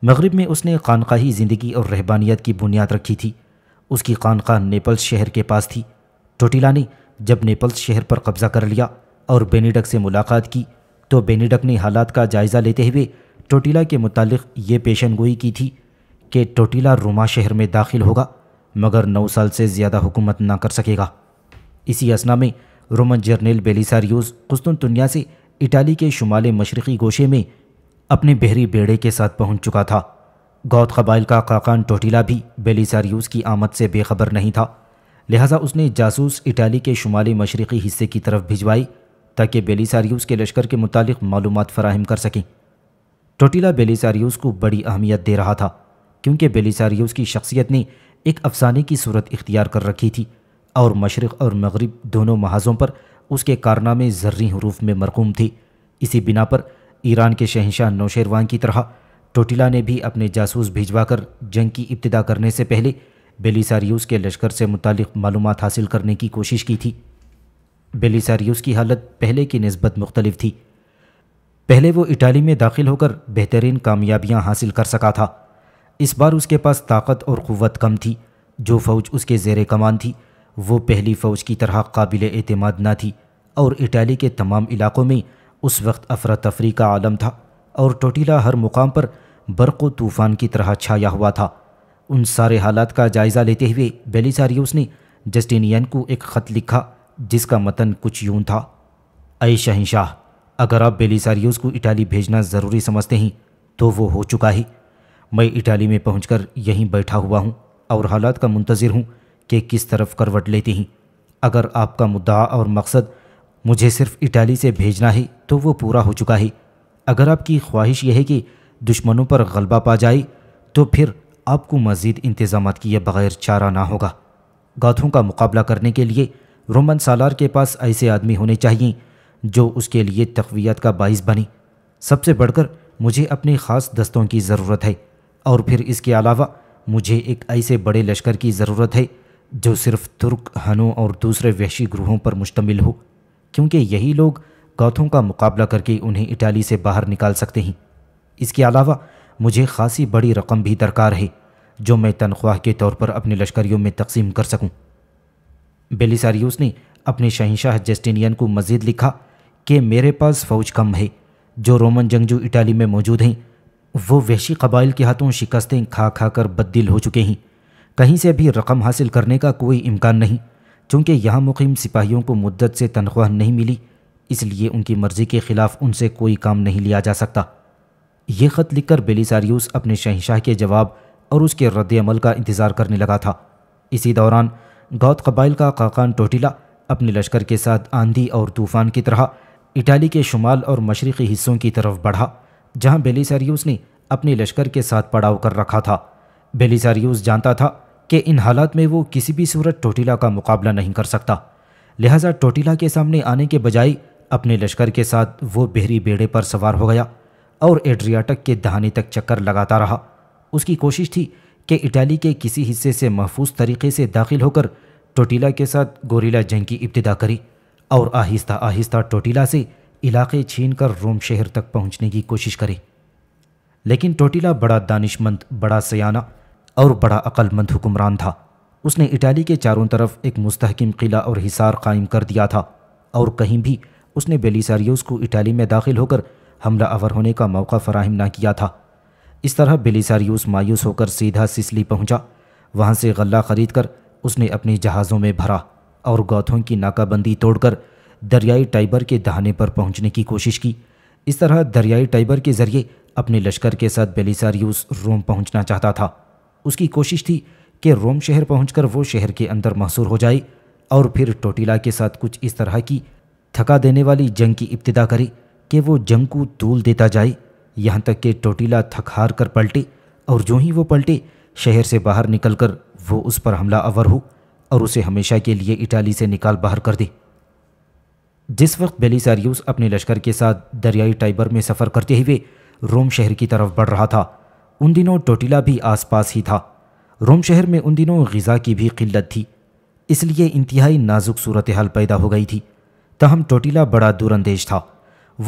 मगरब में उसने खानकाही ज़िंदगी और रहबानियत की बुनियाद रखी थी उसकी खानका नेपल्स शहर के पास थी टोटीला ने जब नेपल्स शहर पर कब्जा कर लिया और बेनीडक से मुलाकात की तो बेनीडक ने हालात का जायज़ा लेते हुए टोटीला के मुतालिक ये पेशन गोई की थी कि टोटीला रोमा शहर में दाखिल होगा मगर नौ साल से ज़्यादा हुकूमत ना कर सकेगा इसी असना में रोमन जर्नेल बेलिसारियोस कुस्तुनतुनिया से इटाली के शुमाल मशरक़ी गोशे में अपने बहरी बेड़े के साथ पहुँच चुका था गौत कबाइल का काकान टोटीला भी बेलिसारियोस की आमद से बेखबर नहीं था लिहाजा उसने जासूस इटाली के शुमाली मशरक़ी हिस्से की तरफ भिजवाई ताकि बेलीसारियूस के लश्कर के मुतालिक मालूम फ़राहम कर सकें टोटीला बेलीसारियूस को बड़ी अहमियत दे रहा था क्योंकि बेलीसारियूस की शख्सियत ने एक अफसाने की सूरत इख्तियार कर रखी थी और मशरक़ और मगरब दोनों महाजों पर उसके कारनामे जर्री हरूफ में मरकूम थे इसी बिना पर ईरान के शहनशाह नौशेरवान की तरह टोटीला ने भी अपने जासूस भिजवा कर जंग की इब्तदा करने से पहले बेलिसारियस के लश्कर से मुतक मालूम हासिल करने की कोशिश की थी बेलिसारियस की हालत पहले की नस्बत मुख्तलिफ थी पहले वो इटाली में दाखिल होकर बेहतरीन कामयाबियाँ हासिल कर सका था इस बार उसके पास ताकत और क़वत कम थी जो फ़ौज उसके जेर कमान थी वो पहली फ़ौज की तरह काबिल अतमाद ना थी और इटाली के तमाम इलाकों में उस वक्त अफरा तफरी का आलम था और टोटीला हर मुकाम पर बर्क़ तूफ़ान की तरह छाया हुआ था उन सारे हालात का जायज़ा लेते हुए बेलिसारियोस ने जस्टिनियन को एक ख़त लिखा जिसका मतन कुछ यूं था अय शहनशाह अगर आप बेलिसारियोस को इटाली भेजना ज़रूरी समझते हैं तो वो हो चुका है मैं इटाली में पहुंचकर यहीं बैठा हुआ हूं और हालात का मुंतज़र हूं कि किस तरफ करवट लेते हैं अगर आपका मुद्दा और मकसद मुझे सिर्फ इटाली से भेजना है तो वो पूरा हो चुका है अगर आपकी ख्वाहिश यह है कि दुश्मनों पर गलबा पा जाए तो फिर आपको मज़ीद इंतज़ाम किए बगैर चारा ना होगा गाथों का मुकाबला करने के लिए रोमन सालार के पास ऐसे आदमी होने चाहिए जो उसके लिए तकवीत का बायस बने सबसे बढ़कर मुझे अपने ख़ास दस्तों की ज़रूरत है और फिर इसके अलावा मुझे एक ऐसे बड़े लश्कर की ज़रूरत है जो सिर्फ तुर्क हनों और दूसरे वहशी ग्रोहों पर मुश्तमिल हो क्योंकि यही लोग गौथों का मुकाबला करके उन्हें इटाली से बाहर निकाल सकते हैं इसके अलावा मुझे खासी बड़ी रकम भी दरकार है जो मैं तनख्वाह के तौर पर अपने लश्करियों में तकसीम कर सकूं। बेलिसारियस ने अपने शहनशाह जस्टिनियन को मजीद लिखा कि मेरे पास फ़ौज कम है जो रोमन जंगजू इटाली में मौजूद हैं वो वहशी कबाइल के हाथों शिकस्तें खा खा कर बददिल हो चुके हैं कहीं से भी रकम हासिल करने का कोई इम्कान नहीं चूँकि यहाँ मुकीम सिपाहियों को मुद्दत से तनख्वाह नहीं मिली इसलिए उनकी मर्ज़ी के ख़िलाफ़ उनसे कोई काम नहीं लिया जा सकता ये ख़त लिखकर बेलिसारियस अपने शहनशाह के जवाब और उसके रद्द अमल का इंतज़ार करने लगा था इसी दौरान गौत कबाइल का काकान टोटिला अपने लश्कर के साथ आंधी और तूफ़ान की तरह इटाली के शुमाल और मशरक़ी हिस्सों की तरफ बढ़ा जहाँ बेलीसारियूस ने अपने लश्कर के साथ पड़ाव कर रखा था बेलीसारियूस जानता था कि इन हालात में वो किसी भी सूरत टोटिला का मुकाबला नहीं कर सकता लिहाजा टोटिला के सामने आने के बजाय अपने लश्कर के साथ वो बहरी बेड़े पर सवार हो गया और एड्रियाटक के दहाने तक चक्कर लगाता रहा उसकी कोशिश थी कि इटाली के किसी हिस्से से महफूज तरीके से दाखिल होकर टोटीला के साथ गोरीला जंग की इब्तदा करी और आहिस्ता आहिस्ता टोटीला से इलाके छीन कर रोम शहर तक पहुंचने की कोशिश करी लेकिन टोटीला बड़ा दानिशमंद बड़ा सयाना और बड़ा अक्लमंद हुक्मरान था उसने इटाली के चारों तरफ एक मुस्तकम किला और हिसार कायम कर दिया था और कहीं भी उसने बेलिसारियोस को इटाली में दाखिल होकर हमला आवर होने का मौका फराहम ना किया था इस तरह बेलिसारियूस मायूस होकर सीधा सिसली पहुंचा वहां से गल्ला खरीदकर उसने अपने जहाज़ों में भरा और गौथों की नाकाबंदी तोड़कर दरियाई टाइबर के दहाने पर पहुंचने की कोशिश की इस तरह दरियाई टाइबर के ज़रिए अपने लश्कर के साथ बेलिसारियूस रोम पहुंचना चाहता था उसकी कोशिश थी कि रोम शहर पहुंचकर वो शहर के अंदर महसूर हो जाए और फिर टोटिला के साथ कुछ इस तरह की थका देने वाली जंग की इब्तदा करे कि वो जंग को तूल देता जाए यहाँ तक कि टोटीला थक हार कर पलटी और जो ही वो पलटी शहर से बाहर निकलकर वो उस पर हमला अवर हो और उसे हमेशा के लिए इटाली से निकाल बाहर कर दी जिस वक्त बेलीसारियूस अपने लश्कर के साथ दरियाई टाइबर में सफ़र करते हुए रोम शहर की तरफ बढ़ रहा था उन दिनों टोटीला भी आसपास ही था रोम शहर में उन दिनों गज़ा की भी किल्लत थी इसलिए इंतहाई नाजुक सूरत हाल पैदा हो गई थी तहम टोटीला बड़ा दूरंदेज था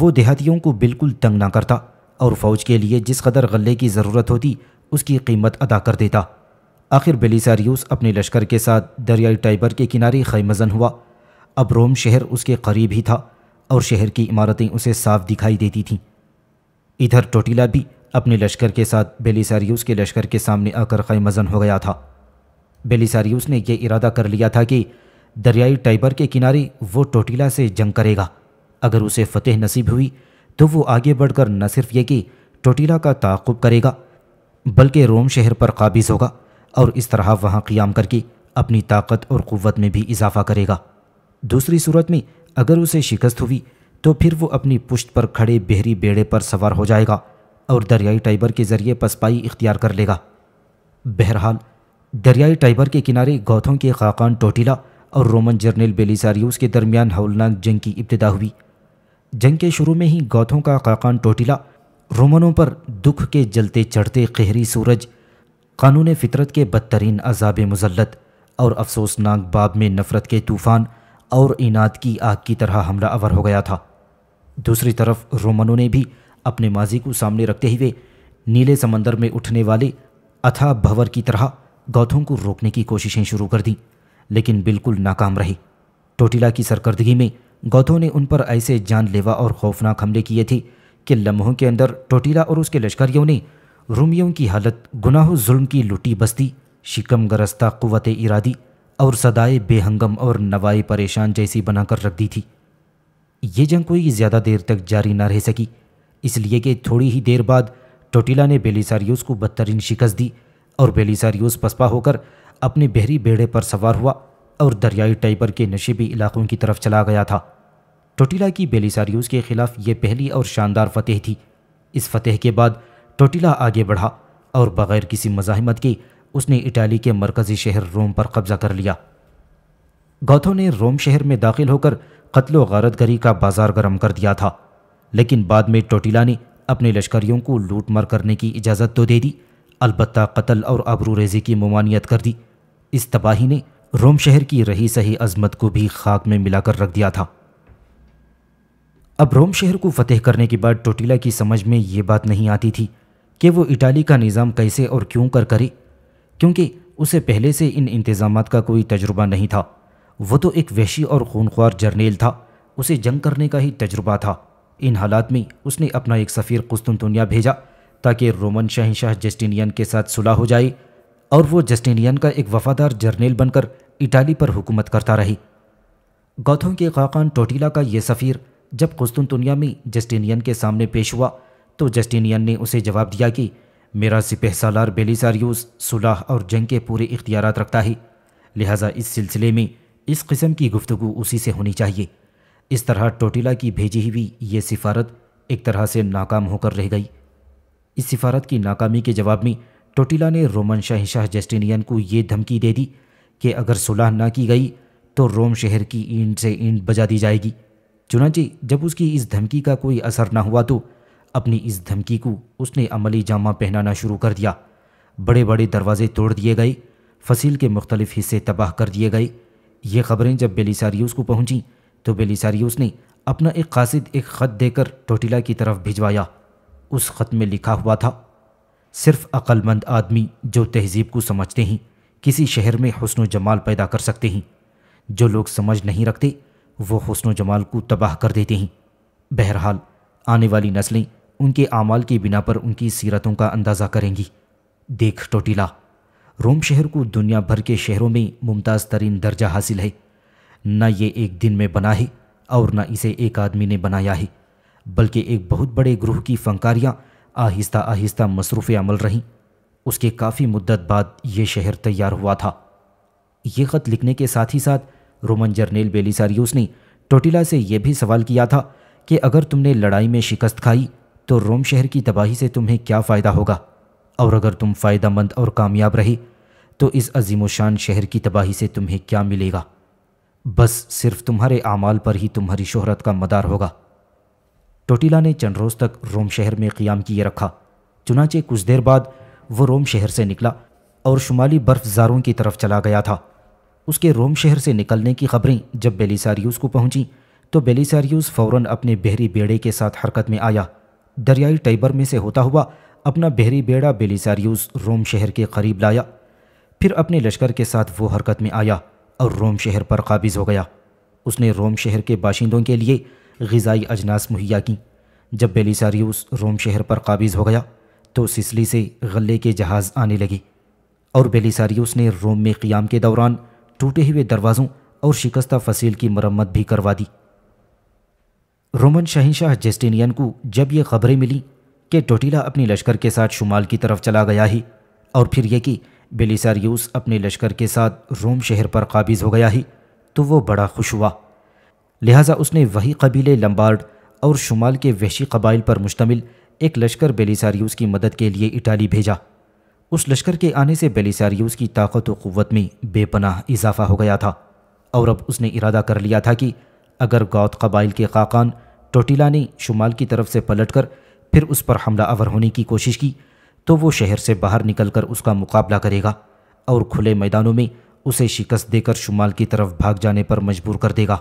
वो देहातियों को बिल्कुल तंग ना करता और फ़ौज के लिए जिस कदर गले की ज़रूरत होती उसकी कीमत अदा कर देता आखिर बेलीसारियस अपने लश्कर के साथ दरियाई टाइबर के किनारे खैमजन हुआ अब रोम शहर उसके करीब ही था और शहर की इमारतें उसे साफ दिखाई देती थीं इधर टोटीला भी अपने लश्कर के साथ बेलीसारियस के लश्कर के सामने आकर खैमजन हो गया था बेलीसारियस ने यह इरादा कर लिया था कि दरियाई टाइबर के किनारे वो टोटीला से जंग करेगा अगर उसे फतेह नसीब हुई तो वो आगे बढ़कर न सिर्फ ये कि टोटीला का ताकुब करेगा बल्कि रोम शहर पर काबिज होगा और इस तरह वहाँ क्याम करके अपनी ताकत और क़वत में भी इजाफ़ा करेगा दूसरी सूरत में अगर उसे शिकस्त हुई तो फिर वो अपनी पुश्त पर खड़े बहरी बेड़े पर सवार हो जाएगा और दरियाई टाइबर के ज़रिए पसपाई इख्तियार कर लेगा बहरहाल दरियाई टाइबर के किनारे गौथों के खाकान टोटीला और रोमन जर्नल बेलिसारियस के दरमियान हौलनाक जंग की इब्तदा हुई जंग के शुरू में ही गौथों का काकान टोटिला रोमनों पर दुख के जलते चढ़ते कहरी सूरज कानून फितरत के बदतरीन अजाब मुजलत और अफसोसनाक बाब में नफ़रत के तूफ़ान और इनाद की आग की तरह हमला अवर हो गया था दूसरी तरफ रोमनों ने भी अपने माजी को सामने रखते हुए नीले समंदर में उठने वाले अथा भंवर की तरह गौथों को रोकने की कोशिशें शुरू कर दी लेकिन बिल्कुल नाकाम रही टोटिला की सरकर्दगी में गौतों ने उन पर ऐसे जानलेवा और खौफनाक हमले किए थे कि लम्हों के अंदर टोटीला और उसके लश्करियों ने रूमियों की हालत गुनाह जुल्म की लुटी बस्ती शिकम गरस्ता क़वत इरादी और सदाए बेहंगम और नवाए परेशान जैसी बनाकर रख दी थी ये जंग कोई ज़्यादा देर तक जारी ना रह सकी इसलिए कि थोड़ी ही देर बाद टोटीला ने बेलीसारियोस को बदतरीन शिकस्त दी और बेलीसारियोस पसपा होकर अपने बहरी बेड़े पर सवार हुआ और दरियाई टाइबर के नशीबी इलाकों की तरफ चला गया था टोटिला की बेलिसारियूस के खिलाफ ये पहली और शानदार फतेह थी इस फतेह के बाद टोटिला आगे बढ़ा और बगैर किसी मजाहमत के उसने इटाली के मरकज़ी शहर रोम पर कब्जा कर लिया गौथों ने रोम शहर में दाखिल होकर कत्लो गारत गरी का बाजार गर्म कर दिया था लेकिन बाद में टोटिला ने अपने लश्करियों को लूट मार करने की इजाज़त तो दे दी अलबत् कत्ल और आबरू रेजी की ममानियत कर दी इस तबाही ने रोम शहर की रही सही अजमत को भी खाक में मिलाकर रख दिया था अब रोम शहर को फतेह करने के बाद टोटिला की समझ में ये बात नहीं आती थी कि वो इटाली का निज़ाम कैसे और क्यों कर करे क्योंकि उसे पहले से इन इंतज़ाम का कोई तजुर्बा नहीं था वो तो एक वैशी और खूनख्वार जर्नेल था उसे जंग करने का ही तजुर्बा था इन हालात में उसने अपना एक सफ़ीर कुस्तुनतुनिया भेजा ताकि रोमन शहनशाह जस्टिनियन के साथ सुलह हो जाए और वो जस्टिनियन का एक वफादार जर्नेल बनकर इटाली पर हुकूमत करता रही गौथों के खाकान टोटीला का ये सफ़ीर जब कुस्तुनतुनिया में जस्टिनियन के सामने पेश हुआ तो जस्टिनियन ने उसे जवाब दिया कि मेरा सिपह सालार बेलीसारियूस सुलह और जंग के पूरे इख्तियार रखता है लिहाजा इस सिलसिले में इस किस्म की गुफ्तु उसी से होनी चाहिए इस तरह टोटिला की भेजी हुई ये सिफारत एक तरह से नाकाम होकर रह गई इस सिफारत की नाकामी के जवाब में टोटिला ने रोमन शहशाह जस्टिनियन को ये धमकी दे दी कि अगर सुलह ना की गई तो रोम शहर की ईंट से ईंट बजा दी जाएगी चुनाचे जब उसकी इस धमकी का कोई असर न हुआ तो अपनी इस धमकी को उसने अमली जामा पहनाना शुरू कर दिया बड़े बड़े दरवाजे तोड़ दिए गए फसील के मुख्तलिफ हिस्से तबाह कर दिए गए ये खबरें जब बेलिसारियोस को पहुंची तो बेलिसारियोस ने अपना एक कासिद एक ख़त देकर टोटिला की तरफ भिजवाया उस ख़त में लिखा हुआ था सिर्फ अक्लमंद आदमी जो तहजीब को समझते हैं किसी शहर में हसन जमाल पैदा कर सकते हैं जो लोग समझ नहीं रखते वो हसन जमाल को तबाह कर देते हैं बहरहाल आने वाली नस्लें उनके आमाल की बिना पर उनकी सीरतों का अंदाज़ा करेंगी देख टोटीला रोम शहर को दुनिया भर के शहरों में मुमताज़ तरीन दर्जा हासिल है न ये एक दिन में बना है और न इसे एक आदमी ने बनाया है बल्कि एक बहुत बड़े ग्रोह की फंकारियाँ आहिस्ता आहिस्ता मसरूफ़ अमल रहीं उसके काफ़ी मुद्दत बाद ये शहर तैयार हुआ था ये ख़त लिखने के साथ ही साथ रोमन जर्नेल बेलिसारियोस ने टोटिला से यह भी सवाल किया था कि अगर तुमने लड़ाई में शिकस्त खाई तो रोम शहर की तबाही से तुम्हें क्या फ़ायदा होगा और अगर तुम मंद और कामयाब रहे तो इस अजीमोशान शहर की तबाही से तुम्हें क्या मिलेगा बस सिर्फ तुम्हारे अमाल पर ही तुम्हारी शोहरत का मदार होगा टोटिला ने चंद रोज़ तक रोम शहर में क़ियाम किए रखा चुनाचे कुछ देर बाद वो रोम शहर से निकला और शुमाली जारों की तरफ चला गया था उसके रोम शहर से निकलने की खबरें जब बेलीसारियूस को पहुंची तो बेलीसारियूस फौरन अपने बहरी बेड़े के साथ हरकत में आया दरियाई टाइबर में से होता हुआ अपना बहरी बेड़ा बेलीसारियूस रोम शहर के करीब लाया फिर अपने लश्कर के साथ वो हरकत में आया और रोम शहर पर काबिज हो गया उसने रोम शहर के बाशिंदों के लिए गज़ाई अजनास मुहैया की जब बेलीसारियूस रोम शहर पर काबिज हो गया तो सिसली से गले के जहाज़ आने लगे और बेलीसारियूस ने रोम में क़ियाम के दौरान टूटे हुए दरवाज़ों और शिकस्ता फसील की मरम्मत भी करवा दी रोमन शहनशाह जेस्टिनियन को जब ये खबरें मिली कि टोटीला अपने लश्कर के साथ शुमाल की तरफ चला गया ही और फिर यह कि बेलिसारियूस अपने लश्कर के साथ रोम शहर पर काबिज हो गया ही तो वो बड़ा खुश हुआ लिहाजा उसने वही कबीले लम्बार्ड और शुमाल के वहशी कबाइल पर मुश्तमिल एक लश्कर बेलिसारियूस की मदद के लिए इटाली भेजा उस लश्कर के आने से बेलिसारियोस की ताकत और क़वत में बेपनाह इजाफा हो गया था और अब उसने इरादा कर लिया था कि अगर गौत कबाइल के खाकान टोटिला ने शुमाल की तरफ से पलटकर फिर उस पर हमला आवर होने की कोशिश की तो वो शहर से बाहर निकलकर उसका मुकाबला करेगा और खुले मैदानों में उसे शिकस्त देकर शुमाल की तरफ भाग जाने पर मजबूर कर देगा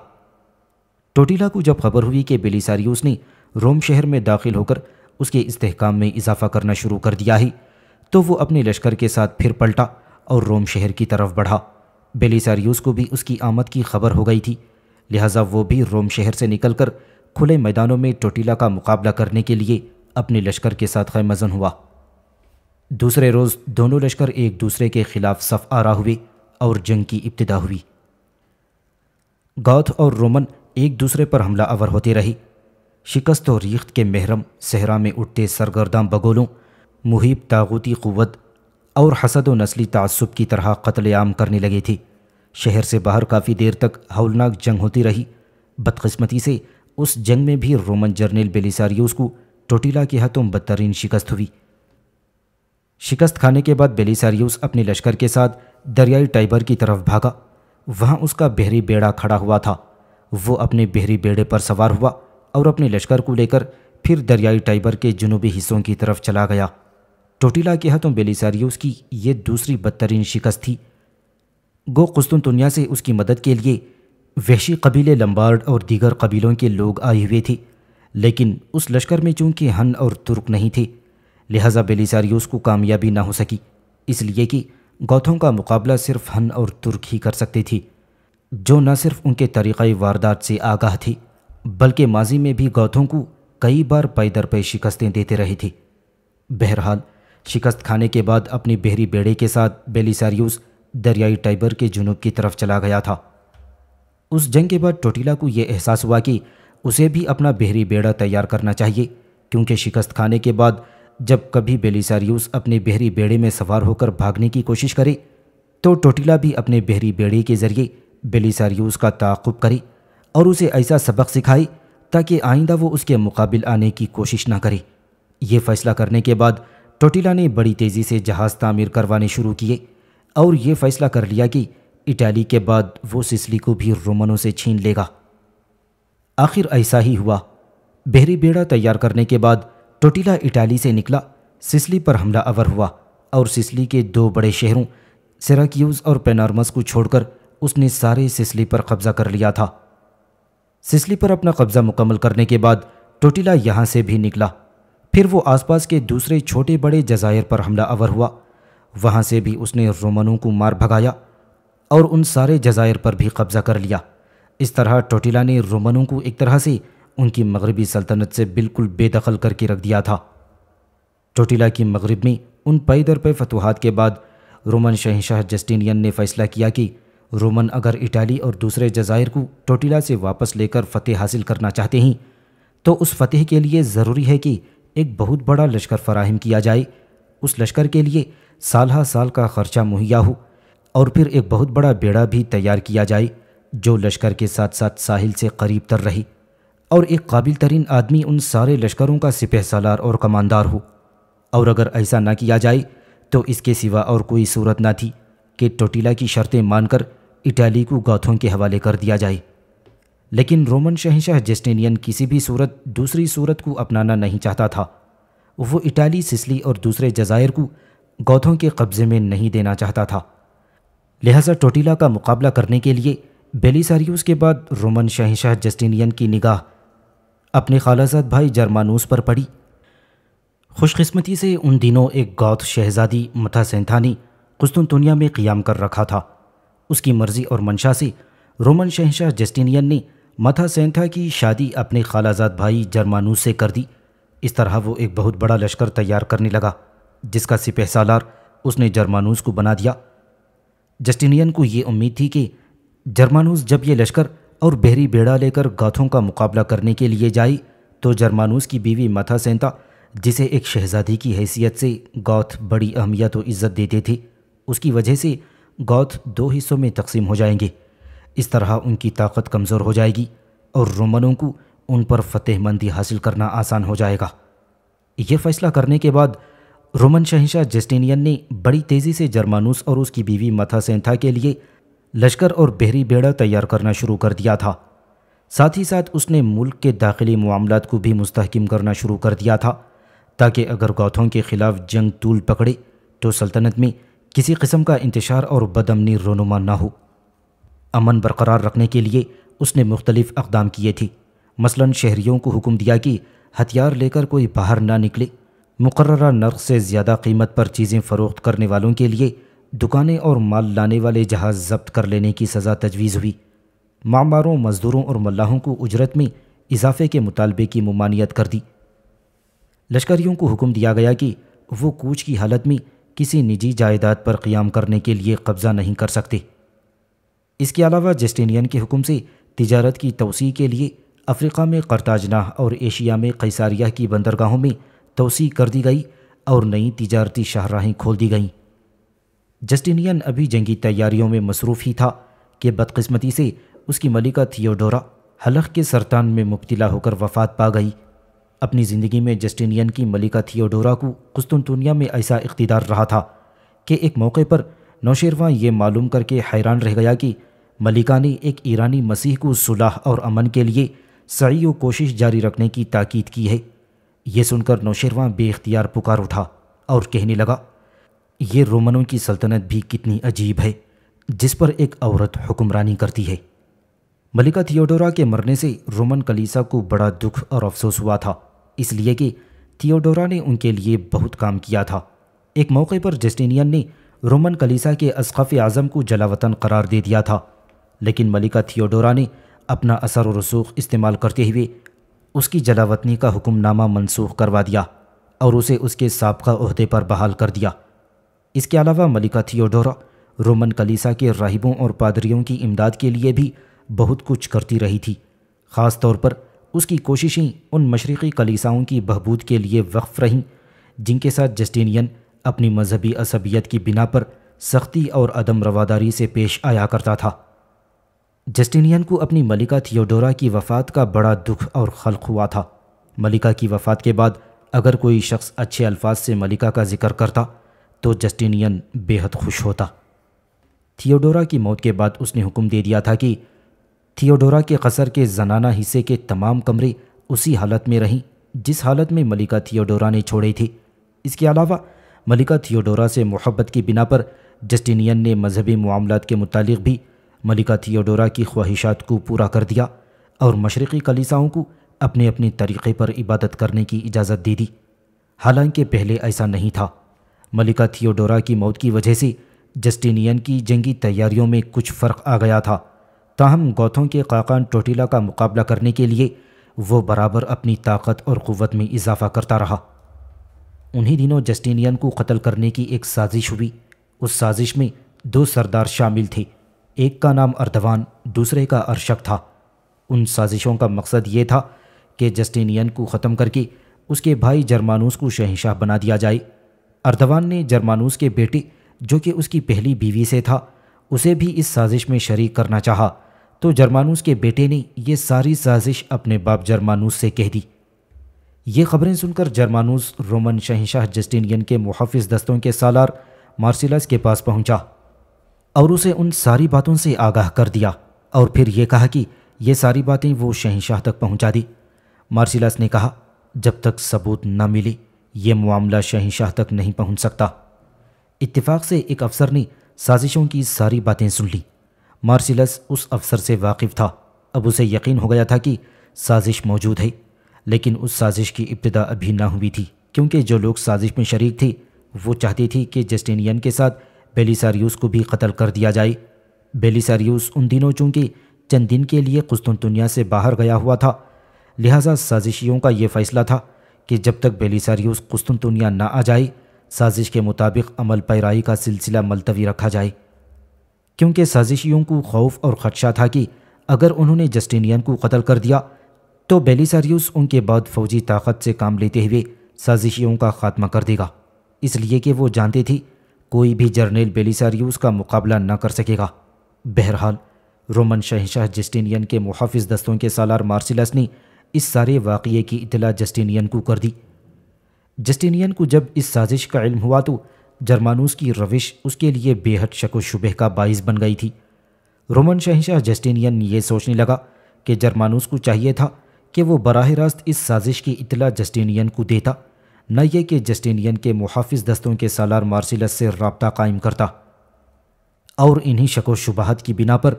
टोटिला को जब खबर हुई कि बेलिसारियोस ने रोम शहर में दाखिल होकर उसके इस्तेकाम में इजाफा करना शुरू कर दिया है तो वो अपने लश्कर के साथ फिर पलटा और रोम शहर की तरफ बढ़ा बेलीसारियूस को भी उसकी आमद की खबर हो गई थी लिहाजा वो भी रोम शहर से निकलकर खुले मैदानों में टोटीला का मुकाबला करने के लिए अपने लश्कर के साथ खैमजन हुआ दूसरे रोज़ दोनों लश्कर एक दूसरे के खिलाफ सफ आरा हुए और जंग की इब्तदा हुई गौथ और रोमन एक दूसरे पर हमला अवर होते रहे शिकस्त और रीख्त के महरम सहरा में उठते सरगर्दा बगोलों मुहिब तागूती क़वत और हसद व नस्ली तसब की तरह कत्लेआम करने लगे थे शहर से बाहर काफ़ी देर तक हौलनाक जंग होती रही बदकस्मती से उस जंग में भी रोमन जर्नल बेलिसारियोस को टोटिला के हाथों बदतरीन शिकस्त हुई शिकस्त खाने के बाद बेलिसारियोस अपने लश्कर के साथ दरियाई टाइबर की तरफ भागा वहाँ उसका बहरी बेड़ा खड़ा हुआ था वो अपने बहरी बेड़े पर सवार हुआ और अपने लश्कर को लेकर फिर दरियाई टाइबर के जनूबी हिस्सों की तरफ चला गया टोटीला के हाथों बेलिसारियोस की ये दूसरी बदतरीन शिकस्त थी गो कुस्तुनतुनिया से उसकी मदद के लिए वहशी कबीले लम्बार्ड और दीगर कबीलों के लोग आए हुए थे लेकिन उस लश्कर में चूंकि हन और तुर्क नहीं थे लिहाजा बेलिसारियोस को कामयाबी ना हो सकी इसलिए कि गौथों का मुकाबला सिर्फ हन और तुर्क ही कर सकते थे जो न सिर्फ उनके तरीक़ाई वारदात से आगाह थी बल्कि माजी में भी गौथों को कई बार पैदर पे शिकस्तें देते रहे थे बहरहाल शिकस्त खाने के बाद अपनी बहरी बेड़े के साथ बेलिसारियस दरियाई टाइबर के जुनूब की तरफ चला गया था उस जंग के बाद टोटीला को यह एहसास हुआ कि उसे भी अपना बहरी बेड़ा तैयार करना चाहिए क्योंकि शिकस्त खाने के बाद जब कभी बेलिसारियस अपने बहरी बेड़े में सवार होकर भागने की कोशिश करे तो टोटीला भी अपने बहरी बेड़े के ज़रिए बेलिसारियस का ताकुब करे और उसे ऐसा सबक सिखाए ताकि आइंदा वो उसके मुकाबिल आने की कोशिश ना करे ये फैसला करने के बाद टोटिला ने बड़ी तेज़ी से जहाज़ तामीर करवाने शुरू किए और ये फैसला कर लिया कि इटली के बाद वो सिसली को भी रोमनों से छीन लेगा आखिर ऐसा ही हुआ बहरी बेड़ा तैयार करने के बाद टोटिला इटली से निकला सिसली पर हमला अवर हुआ और सिसली के दो बड़े शहरों सेराक्यूज़ और पेनार्मस को छोड़कर उसने सारे सिसली पर कब्ज़ा कर लिया था सिसली पर अपना कब्ज़ा मुकम्मल करने के बाद टोटिला यहाँ से भी निकला फिर वो आसपास के दूसरे छोटे बड़े जजायर पर हमला अवर हुआ वहाँ से भी उसने रोमनों को मार भगाया और उन सारे जजायर पर भी कब्ज़ा कर लिया इस तरह टोटिला ने रोमनों को एक तरह से उनकी मगरबी सल्तनत से बिल्कुल बेदखल करके रख दिया था टोटिला की मगरब में उन पई दर पे फतवाहत के बाद रोमन शहनशाह जस्टिनियन ने फैसला किया कि रोमन अगर इटाली और दूसरे जजायर को टोटिला से वापस लेकर फ़तेह हासिल करना चाहते हैं तो उस फतेह के लिए ज़रूरी है कि एक बहुत बड़ा लश्कर फराहम किया जाए उस लश्कर के लिए साल साल का खर्चा मुहैया हो और फिर एक बहुत बड़ा बेड़ा भी तैयार किया जाए जो लश्कर के साथ साथ साहिल से करीब तर रहे और एक काबिल तरीन आदमी उन सारे लश्करों का सिपह सालार और कमानदार हो और अगर ऐसा ना किया जाए तो इसके सिवा और कोई सूरत ना थी कि टोटीला की शर्तें मानकर इटाली को गाथों के हवाले कर दिया जाए लेकिन रोमन शहनशाह जस्टिनियन किसी भी सूरत दूसरी सूरत को अपनाना नहीं चाहता था वो इटाली सिसली और दूसरे जजायर को गौथों के कब्ज़े में नहीं देना चाहता था लिहाजा टोटीला का मुकाबला करने के लिए बेलीसारियूस के बाद रोमन शहनशाह जस्टिनियन की निगाह अपने खालाजाद भाई जर्मानूस पर पड़ी खुशकिस्मती से उन दिनों एक गौथ शहजादी मथा सेंथानी कुस्तुनतुनिया में क़्याम कर रखा था उसकी मर्ज़ी और मंशा से रोमन शहनशाह जस्टिनियन ने मथा सेंथा की शादी अपने खालाजाद भाई जर्मानू से कर दी इस तरह वो एक बहुत बड़ा लश्कर तैयार करने लगा जिसका सिपह सालार उसने जर्मानूस को बना दिया जस्टिनियन को ये उम्मीद थी कि जर्मानूस जब ये लश्कर और बहरी बेड़ा लेकर गाथों का मुकाबला करने के लिए जाए तो जर्मानूस की बीवी मथा सेंता जिसे एक शहजादी की हैसियत से गौथ बड़ी अहमियत और इज्जत देते थे उसकी वजह से गौथ दो हिस्सों में तकसीम हो जाएंगे इस तरह उनकी ताकत कमज़ोर हो जाएगी और रोमनों को उन पर फतेहमंदी हासिल करना आसान हो जाएगा यह फैसला करने के बाद रोमन शहनशाह जस्टिनियन ने बड़ी तेज़ी से जर्मानूस और उसकी बीवी मथा सेंथा के लिए लश्कर और बहरी बेड़ा तैयार करना शुरू कर दिया था साथ ही साथ उसने मुल्क के दाखिली मामला को भी मुस्तकम करना शुरू कर दिया था ताकि अगर गौथों के ख़िलाफ़ जंग तूल पकड़े तो सल्तनत में किसी किस्म का इंतशार और बदमनी रोनुमा ना हो अमन बरकरार रखने के लिए उसने मुख्तलिफ़ अकदाम किए थे मसलन शहरीों को हुक्म दिया कि हथियार लेकर कोई बाहर ना निकले मुकर्रा नर्क से ज़्यादा कीमत पर चीज़ें फ़रोख्त करने वालों के लिए दुकानें और माल लाने वाले जहाज़ जब्त कर लेने की सज़ा तजवीज़ हुई मामारों मज़दूरों और मल्लाहों को उजरत में इजाफे के मुतालबे की ममानियत कर दी लश्करियों को हुक्म दिया गया कि वो कूच की हालत में किसी निजी जायदाद पर क़्याम करने के लिए कब्ज़ा नहीं कर सकते इसके अलावा जस्टिनियन के हुक्म से तजारत की तोसी के लिए अफ्रीका में करताजना और एशिया में कैसारिया की बंदरगाहों में तोसी कर दी गई और नई तजारती शाहराहें खोल दी गईं जस्टिनियन अभी जंगी तैयारियों में मसरूफ़ ही था कि बदकस्मती से उसकी मलिका थियोडोरा हलख के सरतान में मुबतला होकर वफात पा गई अपनी ज़िंदगी में जस्टिनियन की मलिका थियोडोरा को कुस्तुनतुनिया में ऐसा इकतदार रहा था कि एक मौके पर नौशेरवा ये मालूम करके हैरान रह गया कि मलिका ने एक ईरानी मसीह को सुलह और अमन के लिए सही व कोशिश जारी रखने की ताकीद की है यह सुनकर नौशरवा बेख्तियार पुकार उठा और कहने लगा ये रोमनों की सल्तनत भी कितनी अजीब है जिस पर एक औरत हुक्मरानी करती है मलिका थियोडोरा के मरने से रोमन कलीसा को बड़ा दुख और अफसोस हुआ था इसलिए कि थियोडोरा ने उनके लिए बहुत काम किया था एक मौके पर जस्टिनियन ने रोमन कलीसा के असकफ़ आज़म को जलावतन करार दे दिया था लेकिन मलिका थियोडोरा ने अपना असर और रसूख इस्तेमाल करते हुए उसकी जलावतनी का हुक्मनामा मनसूख करवा दिया और उसे उसके सबका अहदे पर बहाल कर दिया इसके अलावा मलिका थियोडोरा रोमन कलीसा के राहिबों और पादरियों की इमदाद के लिए भी बहुत कुछ करती रही थी ख़ास तौर पर उसकी कोशिशें उन मशरक़ी कलीसाओं की बहबूद के लिए वक्फ रहीं जिनके साथ जस्टिनियन अपनी मजहबी असबियत की बिना पर सख्ती और अदम रवादारी से पेश आया करता था जस्टिनियन को अपनी मलिका थियोडोरा की वफ़ात का बड़ा दुख और खल्क हुआ था मलिका की वफ़ात के बाद अगर कोई शख्स अच्छे अल्फाज से मलिका का जिक्र करता तो जस्टिनियन बेहद खुश होता थियोडोरा की मौत के बाद उसने हुक्म दे दिया था कि थियोडोरा के कसर के जनाना हिस्से के तमाम कमरे उसी हालत में रहीं जिस हालत में मलिका थियोडोरा ने छोड़ी थी इसके अलावा मलिका थियोडोरा से मोहब्बत की बिना पर जस्टिनियन ने मजहबी मामलों के मुतालिक भी मलिका थियोडोरा की ख्वाहिशात को पूरा कर दिया और मशरक़ी कलीसाओं को अपने अपने तरीक़े पर इबादत करने की इजाज़त दे दी हालांकि पहले ऐसा नहीं था मलिका थियोडोरा की मौत की वजह से जस्टिनियन की जंगी तैयारियों में कुछ फ़र्क आ गया था ताहम गौथों के काकान टोटिला का मुकाबला करने के लिए वो बराबर अपनी ताकत और क़वत में इजाफ़ा करता रहा उन्हीं दिनों जस्टिनियन को कत्ल करने की एक साजिश हुई उस साजिश में दो सरदार शामिल थे एक का नाम अर्धवान दूसरे का अर्शक था उन साजिशों का मकसद ये था कि जस्टिनियन को ख़त्म करके उसके भाई जर्मानूस को शहनशाह बना दिया जाए अर्धवान ने जर्मानूस के बेटे जो कि उसकी पहली बीवी से था उसे भी इस साजिश में शरीक करना चाहा तो जर्मानूस के बेटे ने यह सारी साजिश अपने बाप जर्मानूस से कह दी ये खबरें सुनकर जर्मानूस रोमन शहनशाह जस्टिनियन के मुहाफ़ दस्तों के सालार मार्सिलस के पास पहुंचा और उसे उन सारी बातों से आगाह कर दिया और फिर ये कहा कि ये सारी बातें वो शहनशाह तक पहुंचा दी मार्सिलस ने कहा जब तक सबूत न मिले ये मामला शहनशाह तक नहीं पहुंच सकता इत्तेफाक से एक अफसर ने साजिशों की सारी बातें सुन ली मार्सिलस उस अफसर से वाकिफ था अब उसे यकीन हो गया था कि साजिश मौजूद है लेकिन उस साजिश की इब्तदा अभी ना हुई थी क्योंकि जो लोग साजिश में शरीक थे वो चाहती थी कि जस्टिनियन के साथ बेलिसारियस को भी कत्ल कर दिया जाए बेलिसारियस उन दिनों चूंकि चंद दिन के लिए कुस्तुनतुनिया से बाहर गया हुआ था लिहाजा साजिशियों का यह फैसला था कि जब तक बेलिसारियस कुस्तुनतुनिया ना आ जाए साजिश के मुताबिक अमल पैराई का सिलसिला मुलतवी रखा जाए क्योंकि साजिशियों को खौफ और खदशा था कि अगर उन्होंने जस्टिनियन को कत्ल कर दिया तो बेलिसारियस उनके बाद फौजी ताकत से काम लेते हुए साजिशियों का खात्मा कर देगा इसलिए कि वो जानते थी कोई भी जर्नेल बेलिसारियूस का मुकाबला न कर सकेगा बहरहाल रोमन शहशाह जस्टिनियन के मुहाफ़ दस्तों के सालार मार्सिलस ने इस सारे वाक़े की इतला जस्टिनियन को कर दी जस्टिनियन को जब इस साजिश का इल्म हुआ तो जर्मानूस की रविश उसके लिए बेहद शक शुबह का बायस बन गई थी रोमन शहनशाह जस्टिनियन ये सोचने लगा कि जर्मानूस को चाहिए था कि वो बरह रास्त इस साजिश की इतला जस्टिनियन को देता न ये कि जस्टिनियन के मुहाफ़ दस्तों के सालार मार्सिलस से रबता कायम करता और इन्हीं शको शुबाहत की बिना पर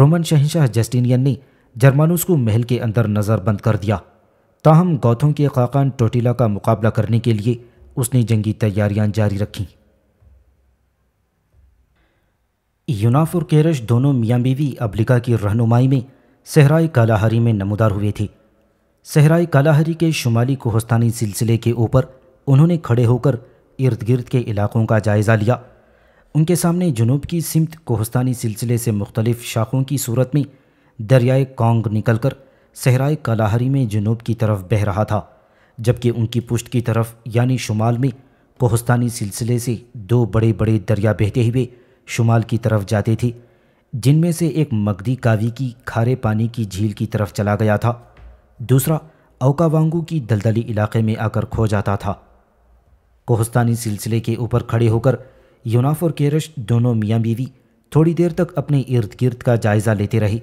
रोमन शहनशाह जस्टिनियन ने जर्मानूस को महल के अंदर नज़रबंद कर दिया ताहम गौथों के खाकान टोटिला का मुकाबला करने के लिए उसने जंगी तैयारियां जारी रखीं यूनाफ और केरश दोनों मियां बीवी अब्लिका की रहनुमाई में सहराई कालाहारी में नमदार हुए थे सहराई कालाहरी के शुमाली कोहस्तानी सिलसिले के ऊपर उन्होंने खड़े होकर इर्द गिर्द के इलाकों का जायज़ा लिया उनके सामने जनूब की सिमत कोहस्तानी सिलसिले से मुख्तलिफ शाखों की सूरत में दरियाए कौंग निकल कर सहराए कालाहरी में जनूब की तरफ बह रहा था जबकि उनकी पुष्ट की तरफ यानी शुमाल में कोहस्तानी सिलसिले से दो बड़े बड़े दरिया बहते हुए शुमाल की तरफ जाते थे जिनमें से एक मगदी कावी की खारे पानी की झील की तरफ चला गया था दूसरा अवकावांगू की दलदली इलाके में आकर खो जाता था कोहस्तानी सिलसिले के ऊपर खड़े होकर यूनाफ और केरश दोनों मियाँ बीवी थोड़ी देर तक अपने इर्द गिर्द का जायज़ा लेते रहे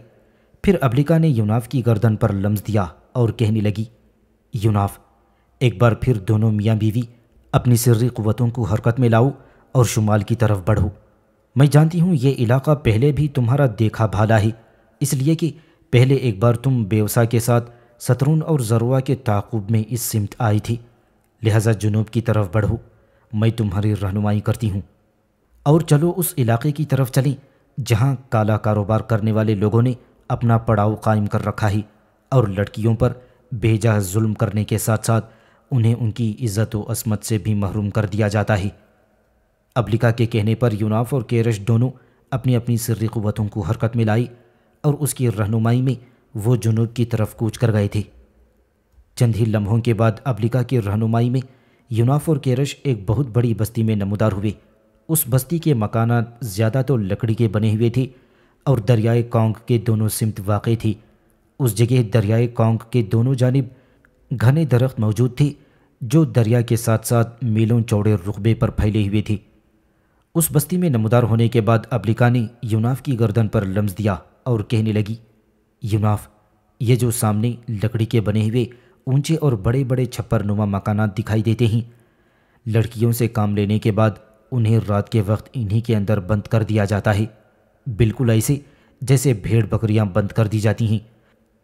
फिर अबलिका ने यूनाफ की गर्दन पर लम्स दिया और कहने लगी यूनाफ एक बार फिर दोनों मियाँ बीवी अपनी सिर्री क़वतों को हरकत में लाओ और शुमाल की तरफ बढ़ो मैं जानती हूँ ये इलाका पहले भी तुम्हारा देखा भाला है इसलिए कि पहले एक बार तुम बेवसा के साथ सतरून और जरुआ के ताकुब में इस सिमत आई थी लिहाजा जुनूब की तरफ बढ़ो मैं तुम्हारी रहनुमाई करती हूँ और चलो उस इलाके की तरफ चलें जहाँ काला कारोबार करने वाले लोगों ने अपना पड़ाव कायम कर रखा है और लड़कियों पर बेजा जुल्म करने के साथ साथ उन्हें उनकी इज्जत व असमत से भी महरूम कर दिया जाता है अब्लिका के कहने पर यूनाफ और केरश दोनों अपनी अपनी सिरी क़वतों को हरकत में लाई और उसकी रहनुमाई में वो जुनूब की तरफ कूच कर गए थे चंद ही लम्हों के बाद अबलिका की रहनुमाई में यूनाफ और केरश एक बहुत बड़ी बस्ती में नमदार हुए उस बस्ती के मकाना ज़्यादा तो लकड़ी के बने हुए थे और दरियाए कौंग के दोनों सिमत वाक़ थी उस जगह दरियाए कौंग के दोनों जानब घने दरख्त मौजूद थे जो दरिया के साथ साथ मीलों चौड़े रुकबे पर फैले हुए थे उस बस्ती में नमदार होने के बाद अबलिका ने यूनाफ की गर्दन पर लम्स दिया और कहने लगी यूनाफ ये जो सामने लकड़ी के बने हुए ऊंचे और बड़े बड़े छप्पर नुमा मकानात दिखाई देते हैं लड़कियों से काम लेने के बाद उन्हें रात के वक्त इन्हीं के अंदर बंद कर दिया जाता है बिल्कुल ऐसे जैसे भेड़ बकरियां बंद कर दी जाती हैं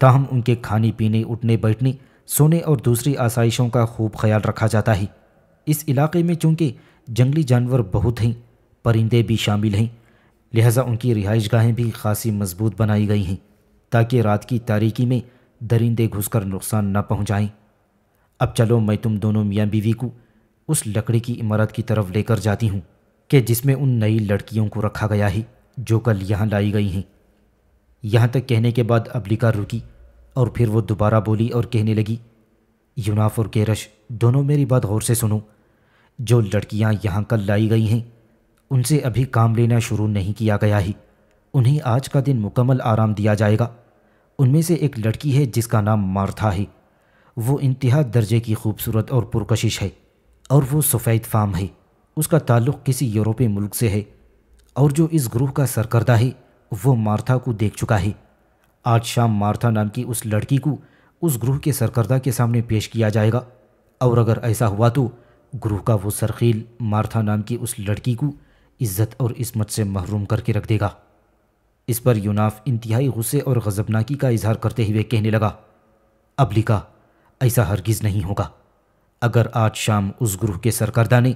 ताहम उनके खाने पीने उठने बैठने सोने और दूसरी आसाइशों का खूब ख्याल रखा जाता है इस इलाके में चूँकि जंगली जानवर बहुत हैं परिंदे भी शामिल हैं लिहाजा उनकी रिहाइश गाहें भी खासी मजबूत बनाई गई हैं ताकि रात की तारीकी में दरिंदे घुसकर नुकसान न पहुंचाएं। अब चलो मैं तुम दोनों मियाँ बीवी को उस लकड़ी की इमारत की तरफ लेकर जाती हूँ कि जिसमें उन नई लड़कियों को रखा गया है जो कल यहाँ लाई गई हैं यहाँ तक कहने के बाद अबलिका रुकी और फिर वो दोबारा बोली और कहने लगी यूनाफ और केरश दोनों मेरी बात गौर से सुनो जो लड़कियाँ यहाँ कल लाई गई हैं उनसे अभी काम लेना शुरू नहीं किया गया है उन्हें आज का दिन मुकम्मल आराम दिया जाएगा उनमें से एक लड़की है जिसका नाम मार्था है वो इंतहा दर्जे की खूबसूरत और पुरकशिश है और वो सफ़ेद फाम है उसका ताल्लुक़ किसी यूरोपीय मुल्क से है और जो इस ग्रुह का सरकर्दा है वो मार्था को देख चुका है आज शाम मार्था नाम की उस लड़की को उस ग्रुह के सरकर्दा के सामने पेश किया जाएगा और अगर ऐसा हुआ तो ग्रुह का वो सरखील मार्था नाम की उस लड़की को इज़्ज़त और इसमत से महरूम करके रख देगा इस पर यूनाफ इंतहाई गुस्से और गजबनाकी का इजहार करते हुए कहने लगा अबलिका ऐसा हरगिज़ नहीं होगा अगर आज शाम उस ग्रुह के सरकर्दा ने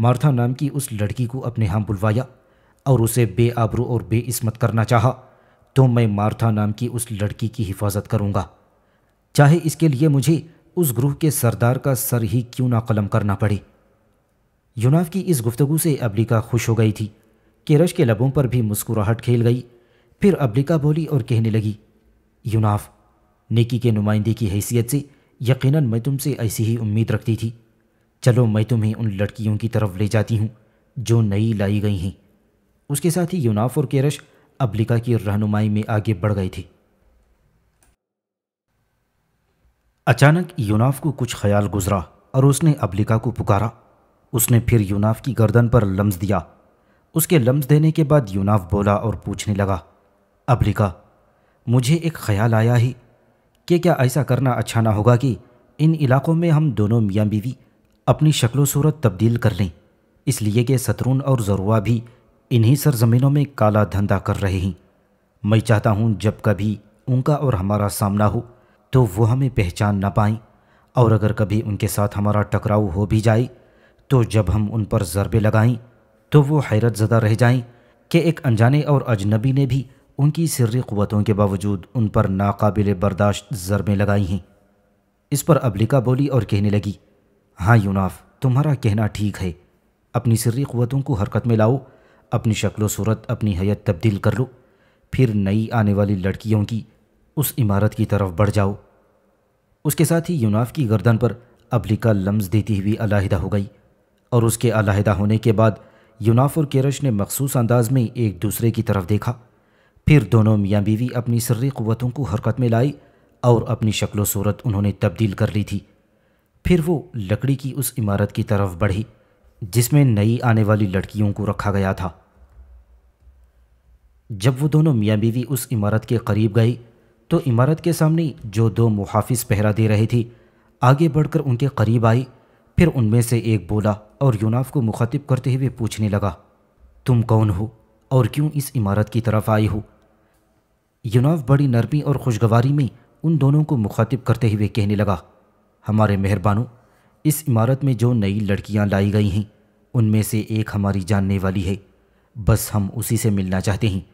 मार्था नाम की उस लड़की को अपने यहाँ बुलवाया और उसे बेआबरू और बेइस्मत करना चाहा तो मैं मार्था नाम की उस लड़की की हिफाजत करूँगा चाहे इसके लिए मुझे उस ग्रुह के सरदार का सर ही क्यों ना कलम करना पड़े यूनाफ की इस गुफ्तगु से अबलिका खुश हो गई थी केरश रश के लबों पर भी मुस्कुराहट खेल गई फिर अब्लिका बोली और कहने लगी यूनाफ नेकी के नुमाइंदे की हैसियत से यकीनन मैं तुमसे ऐसी ही उम्मीद रखती थी चलो मैं तुम्हें उन लड़कियों की तरफ ले जाती हूँ जो नई लाई गई हैं उसके साथ ही यूनाफ और केरश अब्लिका की रहनुमाई में आगे बढ़ गए थे अचानक यूनाफ को कुछ ख्याल गुजरा और उसने अब्लिका को पुकारा उसने फिर यूनाफ की गर्दन पर लम्स दिया उसके लम्स देने के बाद यूनाफ बोला और पूछने लगा अब लिखा मुझे एक ख्याल आया ही कि क्या ऐसा करना अच्छा ना होगा कि इन इलाक़ों में हम दोनों मियाँ बीवी अपनी शक्लो सूरत तब्दील कर लें इसलिए कि सतरून और ज़रूआ भी इन्हीं सरजमीनों में काला धंधा कर रहे हैं मैं चाहता हूँ जब कभी उनका और हमारा सामना हो तो वो हमें पहचान ना पाएँ और अगर कभी उनके साथ हमारा टकराव हो भी जाए तो जब हम उन पर ज़रबे लगाएं तो वो हैरत ज़दा रह जाएं कि एक अनजाने और अजनबी ने भी उनकी सर्री क़वतों के बावजूद उन पर नाकाबिल बर्दाश्त जरबें लगाई हैं इस पर अबलिका बोली और कहने लगी हाँ यूनाफ तुम्हारा कहना ठीक है अपनी सर्री क़वतों को हरकत में लाओ अपनी शक्ल सूरत अपनी हयत तब्दील कर लो फिर नई आने वाली लड़कियों की उस इमारत की तरफ बढ़ जाओ उसके साथ ही यूनाफ की गर्दन पर अबलिका लम्स देती हुई अलाहिदा हो गई और उसके अलाहिदा होने के बाद यूनाफ और केरश ने मखसूस अंदाज में एक दूसरे की तरफ देखा फिर दोनों मियाँ बीवी अपनी सर्री क़वतों को हरकत में लाई और अपनी शक्ल सूरत उन्होंने तब्दील कर ली थी फिर वो लकड़ी की उस इमारत की तरफ बढ़ी जिसमें नई आने वाली लड़कियों को रखा गया था जब वो दोनों मियाँ बीवी उस इमारत के करीब गई तो इमारत के सामने जो दो मुहाफिज पहरा दे रहे थे आगे बढ़कर उनके करीब आई फिर उनमें से एक बोला और यूनाफ को मुखातिब करते हुए पूछने लगा तुम कौन हो और क्यों इस इमारत की तरफ आई हो यूनाव बड़ी नरमी और खुशगवारी में उन दोनों को मुखातिब करते हुए कहने लगा हमारे मेहरबानों इस इमारत में जो नई लड़कियां लाई गई हैं उनमें से एक हमारी जानने वाली है बस हम उसी से मिलना चाहते हैं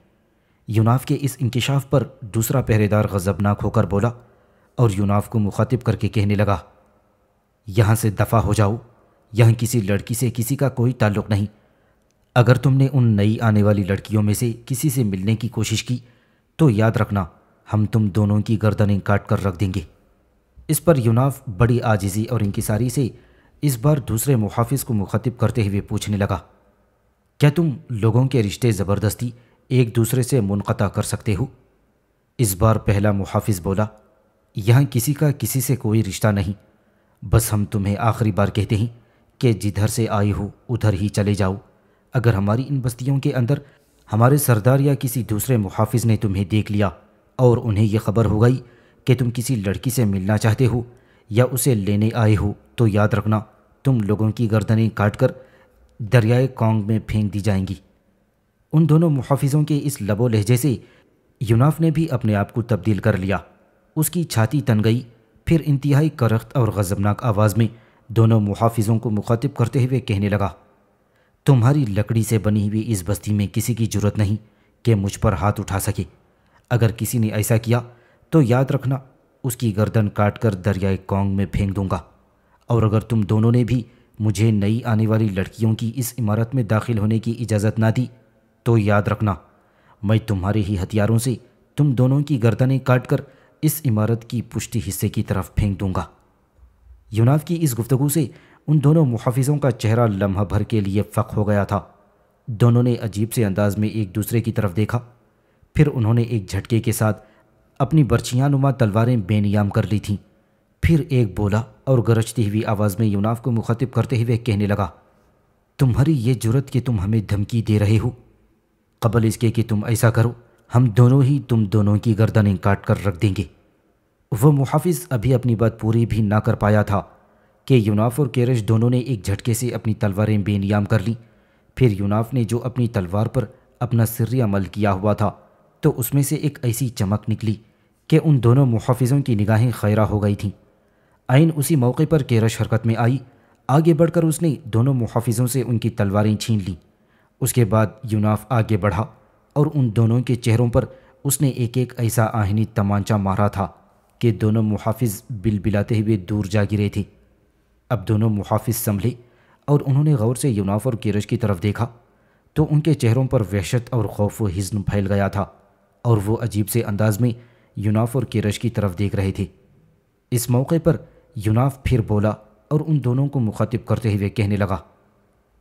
यूनाफ के इस इंकशाफ पर दूसरा पहरेदार गजबनाक होकर बोला और यूनाफ को मुखातिब करके कहने लगा यहाँ से दफ़ा हो जाओ यहाँ किसी लड़की से किसी का कोई ताल्लुक नहीं अगर तुमने उन नई आने वाली लड़कियों में से किसी से मिलने की कोशिश की तो याद रखना हम तुम दोनों की गर्दनें काट कर रख देंगे इस पर यूनाफ बड़ी आजिज़ी और इंकसारी से इस बार दूसरे मुहाफिज को मुखातिब करते हुए पूछने लगा क्या तुम लोगों के रिश्ते ज़बरदस्ती एक दूसरे से मुनक़ा कर सकते हो इस बार पहला मुहाफिज बोला यहाँ किसी का किसी से कोई रिश्ता नहीं बस हम तुम्हें आखिरी बार कहते हैं कि जिधर से आए हो उधर ही चले जाओ अगर हमारी इन बस्तियों के अंदर हमारे सरदार या किसी दूसरे मुहाफिज ने तुम्हें देख लिया और उन्हें यह खबर हो गई कि तुम किसी लड़की से मिलना चाहते हो या उसे लेने आए हो तो याद रखना तुम लोगों की गर्दनें काट कर दरियाए कौंग में फेंक दी जाएंगी उन दोनों मुहाफिजों के इस लबो लहजे से यूनाफ ने भी अपने आप को तब्दील कर लिया उसकी छाती तन गई फिर इंतहाई करख्त और गज़बनाक आवाज़ में दोनों मुहाफिजों को मुखातिब करते हुए कहने लगा तुम्हारी लकड़ी से बनी हुई इस बस्ती में किसी की जरूरत नहीं कि मुझ पर हाथ उठा सके अगर किसी ने ऐसा किया तो याद रखना उसकी गर्दन काट कर दरियाए कोंग में फेंक दूंगा और अगर तुम दोनों ने भी मुझे नई आने वाली लड़कियों की इस इमारत में दाखिल होने की इजाज़त ना दी तो याद रखना मैं तुम्हारे ही हथियारों से तुम दोनों की गर्दनें काट कर इस इमारत की पुष्टि हिस्से की तरफ फेंक दूंगा यूनाव की इस गुफ्तगु से उन दोनों मुहाफिजों का चेहरा लम्हा भर के लिए फ़क हो गया था दोनों ने अजीब से अंदाज में एक दूसरे की तरफ देखा फिर उन्होंने एक झटके के साथ अपनी नुमा तलवारें बेनियाम कर ली थीं फिर एक बोला और गरजती हुई आवाज़ में यूनाफ को मुखातिब करते हुए कहने लगा तुम्हारी ये जरूरत कि तुम हमें धमकी दे रहे हो कबल इसके कि तुम ऐसा करो हम दोनों ही तुम दोनों की गर्दनें काट कर रख देंगे वह मुहाफिज अभी अपनी बात पूरी भी ना कर पाया था कि यूनाफ और केरश दोनों ने एक झटके से अपनी तलवारें बेनियाम कर लीं फिर यूनाफ ने जो अपनी तलवार पर अपना सिर अमल किया हुआ था तो उसमें से एक ऐसी चमक निकली कि उन दोनों मुहाफ़ों की निगाहें खैरा हो गई थीं आइन उसी मौके पर केरश हरकत में आई आगे बढ़कर उसने दोनों मुहाफ़ों से उनकी तलवारें छीन लीं उसके बाद यूनाफ आगे बढ़ा और उन दोनों के चेहरों पर उसने एक एक ऐसा आहनी तमांचा मारा था कि दोनों बिल बिलबिलाते हुए दूर जा गिरे थे अब दोनों मुहाफिज संभले और उन्होंने गौर से यूनाफ और कीरज की तरफ देखा तो उनके चेहरों पर वहशत और खौफ व हिज्न फैल गया था और वो अजीब से अंदाज में यूनाफ और कीरज की तरफ देख रहे थे इस मौके पर यूनाफ फिर बोला और उन दोनों को मुखातिब करते हुए कहने लगा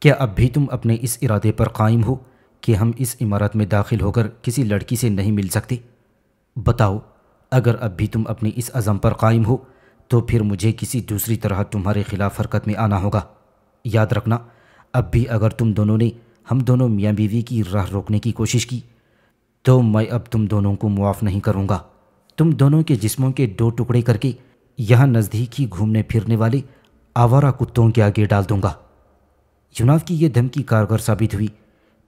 क्या अब भी तुम अपने इस इरादे पर कायम हो कि हम इस इमारत में दाखिल होकर किसी लड़की से नहीं मिल सकते बताओ अगर अब भी तुम अपने इस अज़म पर कायम हो तो फिर मुझे किसी दूसरी तरह तुम्हारे खिलाफ हरकत में आना होगा याद रखना अब भी अगर तुम दोनों ने हम दोनों मियाँ बीवी की राह रोकने की कोशिश की तो मैं अब तुम दोनों को मुआफ़ नहीं करूँगा तुम दोनों के जिस्मों के दो टुकड़े करके यहाँ नज़दीक ही घूमने फिरने वाले आवारा कुत्तों के आगे डाल दूंगा जुनाव की यह धमकी कारगर साबित हुई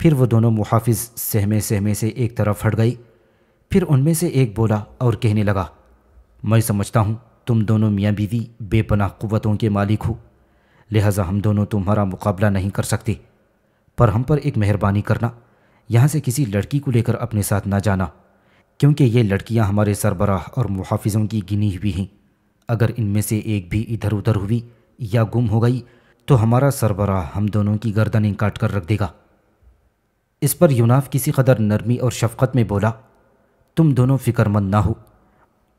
फिर वो दोनों मुहाफिज सहमे सहमे से एक तरफ हट गए फिर उनमें से एक बोला और कहने लगा मैं समझता हूँ तुम दोनों मियाँ बीवी बेपनाह क़वतों के मालिक हो लिहाजा हम दोनों तुम्हारा मुकाबला नहीं कर सकते पर हम पर एक मेहरबानी करना यहाँ से किसी लड़की को लेकर अपने साथ ना जाना क्योंकि ये लड़कियाँ हमारे सरबराह और मुहाफ़ों की गिनी हुई हैं अगर इनमें से एक भी इधर उधर हुई या गुम हो गई तो हमारा सरबराह हम दोनों की गर्दनें काट कर रख देगा इस पर यूनाफ किसी कदर नरमी और शफकत में बोला तुम दोनों फ़िक्रमंद ना हो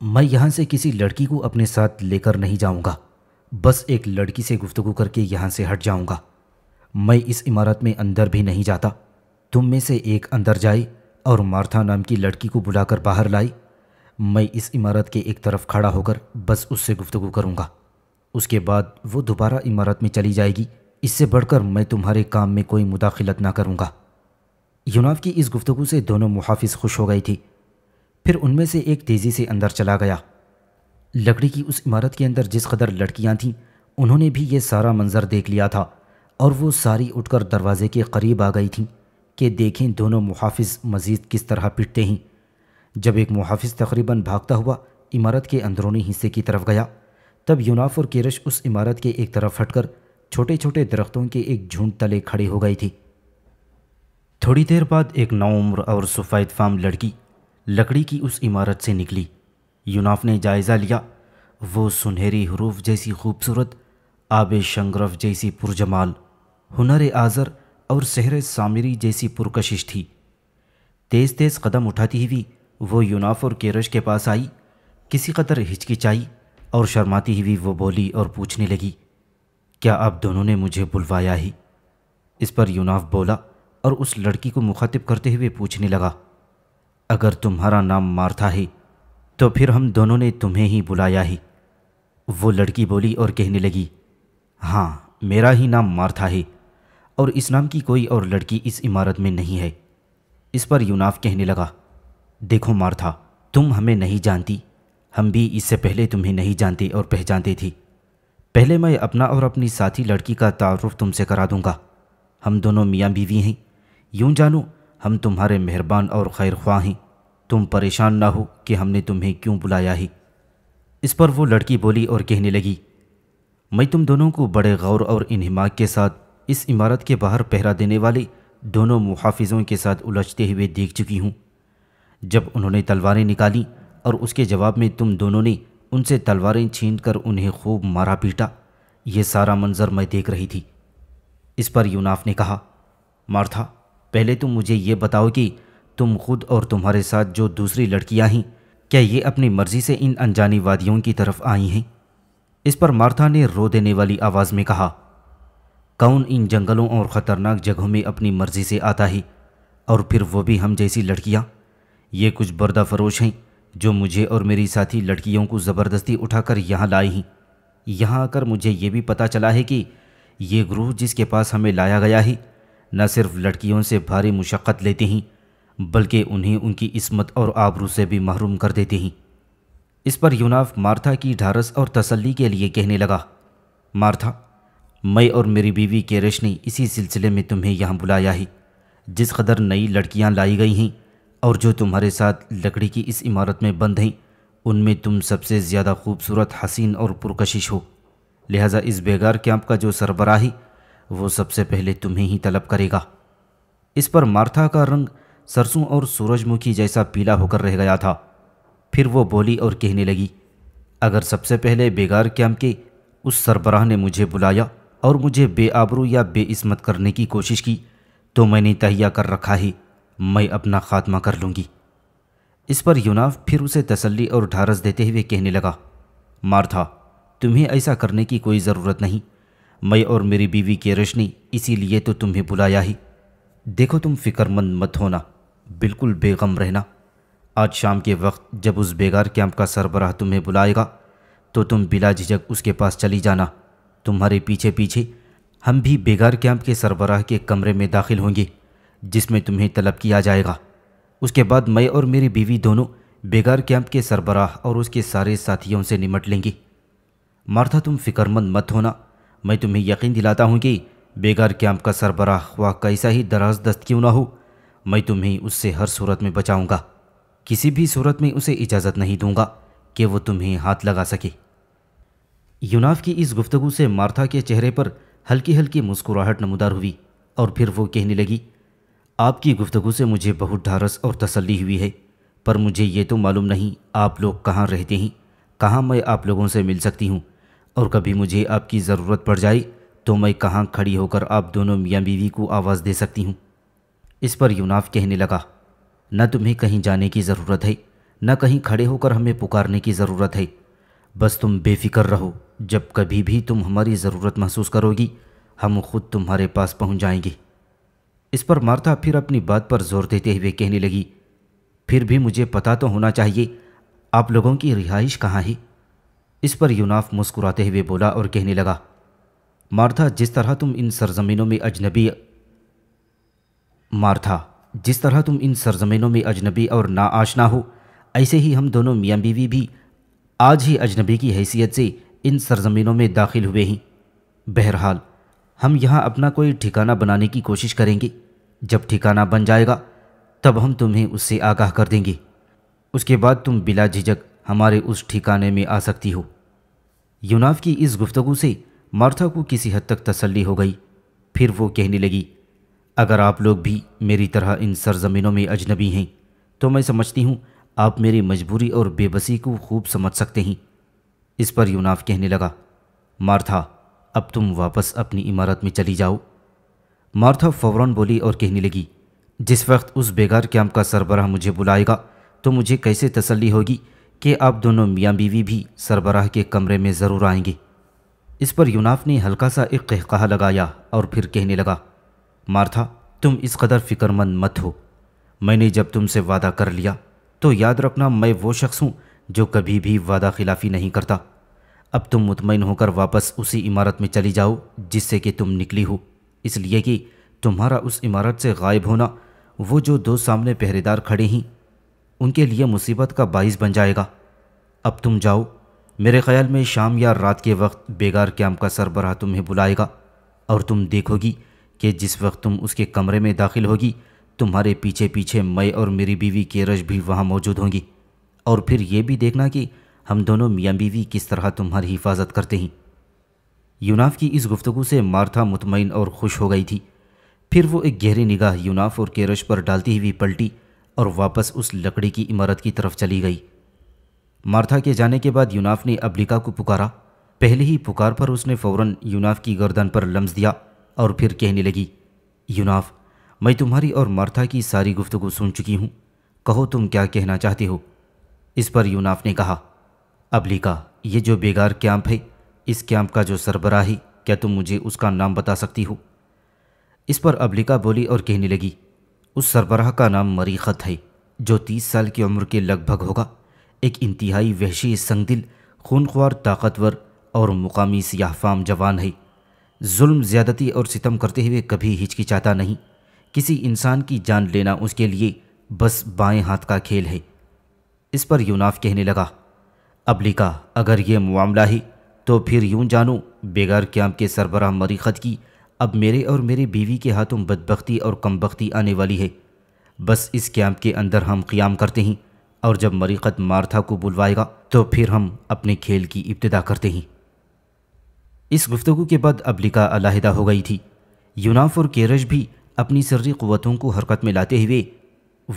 मैं यहाँ से किसी लड़की को अपने साथ लेकर नहीं जाऊँगा बस एक लड़की से गुफ्तगु करके यहाँ से हट जाऊँगा मैं इस इमारत में अंदर भी नहीं जाता तुम में से एक अंदर जाए और मार्था नाम की लड़की को बुलाकर बाहर लाई मैं इस इमारत के एक तरफ खड़ा होकर बस उससे गुफ्तगु करूँगा उसके बाद वो दोबारा इमारत में चली जाएगी इससे बढ़कर मैं तुम्हारे काम में कोई मुदाखलत ना करूँगा यूनाव की इस गुफ्तगु से दोनों मुहाफिज खुश हो गई थी फिर उनमें से एक तेज़ी से अंदर चला गया लकड़ी की उस इमारत के अंदर जिस कदर लड़कियां थीं उन्होंने भी ये सारा मंज़र देख लिया था और वो सारी उठकर दरवाज़े के करीब आ गई थीं कि देखें दोनों मुहाफ़ मज़ीद किस तरह पिटते हैं जब एक मुहाफ़ तकरीबन भागता हुआ इमारत के अंदरूनी हिस्से की तरफ गया तब यूनाफ और केरश उस इमारत के एक तरफ हटकर छोटे छोटे दरख्तों के एक झुंड तले खड़े हो गई थी थोड़ी देर बाद एक नौम्र और सफ़ायद फाम लड़की लकड़ी की उस इमारत से निकली यूनाफ ने जायज़ा लिया वो सुनहरी हरूफ जैसी खूबसूरत आब शंगरफ जैसी पुरजमाल हुनर आज़र और सहर सामरी जैसी पुरकशिश थी तेज़ तेज़ कदम उठाती हुई वो यूनाफ और केरश के पास आई किसी कदर हिचकिचाई और शर्माती हुई वो बोली और पूछने लगी क्या आप दोनों ने मुझे बुलवाया ही इस पर यूनाफ बोला और उस लड़की को मुखातिब करते हुए पूछने लगा अगर तुम्हारा नाम मारथा है तो फिर हम दोनों ने तुम्हें ही बुलाया ही वो लड़की बोली और कहने लगी हाँ मेरा ही नाम मारथा है और इस नाम की कोई और लड़की इस इमारत में नहीं है इस पर यूनाफ कहने लगा देखो मारथा तुम हमें नहीं जानती हम भी इससे पहले तुम्हें नहीं जानते और पहचानते थी पहले मैं अपना और अपनी साथी लड़की का तारुफ तुमसे करा दूंगा हम दोनों मियाँ बीवी हैं यूं जानो हम तुम्हारे मेहरबान और खैर ख्वाह हैं तुम परेशान ना हो कि हमने तुम्हें क्यों बुलाया है इस पर वो लड़की बोली और कहने लगी मैं तुम दोनों को बड़े गौर और इन्हमाक के साथ इस इमारत के बाहर पहरा देने वाले दोनों मुहाफिजों के साथ उलझते हुए देख चुकी हूँ जब उन्होंने तलवारें निकाली और उसके जवाब में तुम दोनों ने उनसे तलवारें छीन कर उन्हें खूब मारा पीटा ये सारा मंजर मैं देख रही थी इस पर यूनाफ ने कहा मार्था पहले तुम मुझे ये बताओ कि तुम खुद और तुम्हारे साथ जो दूसरी लड़कियां हैं क्या ये अपनी मर्जी से इन अनजानी वादियों की तरफ आई हैं इस पर मार्था ने रो देने वाली आवाज़ में कहा कौन इन जंगलों और ख़तरनाक जगहों में अपनी मर्ज़ी से आता है और फिर वो भी हम जैसी लड़कियाँ ये कुछ बर्दा फरोश हैं जो मुझे और मेरी साथी लड़कियों को ज़बरदस्ती उठाकर यहाँ लाई हैं यहाँ आकर मुझे ये भी पता चला है कि ये ग्रूह जिसके पास हमें लाया गया है न सिर्फ लड़कियों से भारी मुशक्क़त लेती हैं बल्कि उन्हें उनकी इसमत और आबरू से भी महरूम कर देती हैं इस पर यूनाफ मार्था की ढारस और तसल्ली के लिए कहने लगा मार्था मैं और मेरी बीवी केरश ने इसी सिलसिले में तुम्हें यहाँ बुलाया है जिस कदर नई लड़कियाँ लाई गई हैं और जो तुम्हारे साथ लकड़ी की इस इमारत में बंद हैं उनमें तुम सबसे ज़्यादा खूबसूरत हसीन और पुरकशिश हो लिहाजा इस बेगार कैंप का जो सरबराही वो सबसे पहले तुम्हें ही तलब करेगा इस पर मार्था का रंग सरसों और सूरजमुखी जैसा पीला होकर रह गया था फिर वो बोली और कहने लगी अगर सबसे पहले बेगार क्याम के उस सरबराह ने मुझे बुलाया और मुझे बेआबरू या बेइस्मत करने की कोशिश की तो मैंने तहिया कर रखा ही मैं अपना खात्मा कर लूँगी इस पर यूनाफ फिर उसे तसल्ली और ढारस देते हुए कहने लगा मार्था तुम्हें ऐसा करने की कोई ज़रूरत नहीं मैं और मेरी बीवी की रोशनी इसीलिए तो तुम्हें बुलाया ही देखो तुम फिक्रमंद मत होना बिल्कुल बेगम रहना आज शाम के वक्त जब उस बेगार कैंप का सरबराह तुम्हें बुलाएगा तो तुम बिला झिझक उसके पास चली जाना तुम्हारे पीछे पीछे हम भी बेगार कैंप के सरबराह के कमरे में दाखिल होंगे जिसमें तुम्हें तलब किया जाएगा उसके बाद मैं और मेरी बीवी दोनों बेगार कैंप के सरबराह और उसके सारे साथियों से निमट लेंगे मार्था तुम फिक्रमंद मत होना मैं तुम्हें यकीन दिलाता हूँ कि बेगार कैंप का सरबरा हुआ कैसा ही दराज दस्त क्यों ना हो मैं तुम्हें उससे हर सूरत में बचाऊंगा किसी भी सूरत में उसे इजाज़त नहीं दूंगा कि वो तुम्हें हाथ लगा सके यूनाफ की इस गुफ्तगु से मार्था के चेहरे पर हल्की हल्की मुस्कुराहट नमदार हुई और फिर वो कहने लगी आपकी गुफ्तगु से मुझे बहुत ढारस और तसल्ली हुई है पर मुझे ये तो मालूम नहीं आप लोग कहाँ रहते हैं कहाँ मैं आप लोगों से मिल सकती हूँ और कभी मुझे आपकी ज़रूरत पड़ जाए तो मैं कहाँ खड़ी होकर आप दोनों मियाँ बीवी को आवाज़ दे सकती हूँ इस पर यूनाफ कहने लगा न तुम्हें कहीं जाने की ज़रूरत है न कहीं खड़े होकर हमें पुकारने की ज़रूरत है बस तुम बेफिक्र रहो जब कभी भी तुम हमारी ज़रूरत महसूस करोगी हम खुद तुम्हारे पास पहुँच जाएंगे इस पर मारता फिर अपनी बात पर जोर देते हुए कहने लगी फिर भी मुझे पता तो होना चाहिए आप लोगों की रिहाइश कहाँ है इस पर यूनाफ मुस्कुराते हुए बोला और कहने लगा मार्था जिस तरह तुम इन सरजमीनों में अजनबी मार्था जिस तरह तुम इन सरजमीनों में अजनबी और आशना हो ऐसे ही हम दोनों मियाँ बीवी भी आज ही अजनबी की हैसियत से इन सरजमीनों में दाखिल हुए हैं बहरहाल हम यहाँ अपना कोई ठिकाना बनाने की कोशिश करेंगे जब ठिकाना बन जाएगा तब हम तुम्हें उससे आगाह कर देंगे उसके बाद तुम बिला झिझक हमारे उस ठिकाने में आ सकती हो यूनाव की इस गुफ्तगु से मार्था को किसी हद तक तसल्ली हो गई फिर वो कहने लगी अगर आप लोग भी मेरी तरह इन सरजमीनों में अजनबी हैं तो मैं समझती हूँ आप मेरी मजबूरी और बेबसी को खूब समझ सकते हैं इस पर यूनाफ कहने लगा मार्था अब तुम वापस अपनी इमारत में चली जाओ मार्था फ़ौरन बोली और कहने लगी जिस वक्त उस बेगार कैम्प का सरबराह मुझे बुलाएगा तो मुझे कैसे तसल्ली होगी कि आप दोनों मियाँ बीवी भी सरबराह के कमरे में ज़रूर आएंगे इस पर यूनाफ ने हल्का सा एक कहा लगाया और फिर कहने लगा मार्था तुम इस कदर फिक्रमंद मत हो मैंने जब तुमसे वादा कर लिया तो याद रखना मैं वो शख्स हूँ जो कभी भी वादा खिलाफ़ी नहीं करता अब तुम मुतमिन होकर वापस उसी इमारत में चली जाओ जिससे कि तुम निकली हो इसलिए कि तुम्हारा उस इमारत से गायब होना वो जो दो सामने पहरेदार खड़े हैं उनके लिए मुसीबत का बाइस बन जाएगा अब तुम जाओ मेरे ख्याल में शाम या रात के वक्त बेगार कैम्प का सरबराह तुम्हें बुलाएगा और तुम देखोगी कि जिस वक्त तुम उसके कमरे में दाखिल होगी तुम्हारे पीछे पीछे मैं और मेरी बीवी केरज भी वहाँ मौजूद होंगी और फिर ये भी देखना कि हम दोनों मियाँ बीवी किस तरह तुम्हारी हिफाजत करते हैं यूनाफ की इस गुफ्तगु से मारथा मुतमिन और खुश हो गई थी फिर वो एक गहरी निगाह यूनाफ और केरश पर डालती हुई पलटी और वापस उस लकड़ी की इमारत की तरफ चली गई मार्था के जाने के बाद यूनाफ ने अब्लिका को पुकारा पहले ही पुकार पर उसने फौरन यूनाफ की गर्दन पर लम्स दिया और फिर कहने लगी यूनाफ मैं तुम्हारी और मार्था की सारी गुफ्तगु सुन चुकी हूँ कहो तुम क्या कहना चाहते हो इस पर यूनाफ ने कहा अब्लिका ये जो बेगार कैंप है इस कैंप का जो सरबरा है क्या तुम मुझे उसका नाम बता सकती हो इस पर अब्लिका बोली और कहने लगी उस सरबराह का नाम मरीखत है जो तीस साल की उम्र के लगभग होगा एक इंतहाई वहशी संगदिल खूनख्वार ताकतवर और मुकामी सियाहफाम जवान है जुल्म ज़्यादती और सितम करते हुए कभी हिचकिचाता नहीं किसी इंसान की जान लेना उसके लिए बस बाएं हाथ का खेल है इस पर यूनाफ कहने लगा अबलिका अगर ये मामला ही तो फिर यूं जानो बेगार क्याम के सरबराह मरीखत की अब मेरे और मेरी बीवी के हाथों बदबख्ती और कमबख्ती आने वाली है बस इस कैंप के अंदर हम क़्याम करते हैं और जब मरीक़त मार्था को बुलवाएगा तो फिर हम अपने खेल की इब्तदा करते हैं इस गुफ्तु के बाद अबलिका अलाहिदा हो गई थी यूनाफ और केरज भी अपनी सर्री क़वतों को हरकत में लाते हुए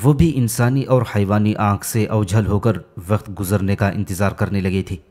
वो भी इंसानी और हैवानी आँख से अवझल होकर वक्त गुजरने का इंतज़ार करने लगे थे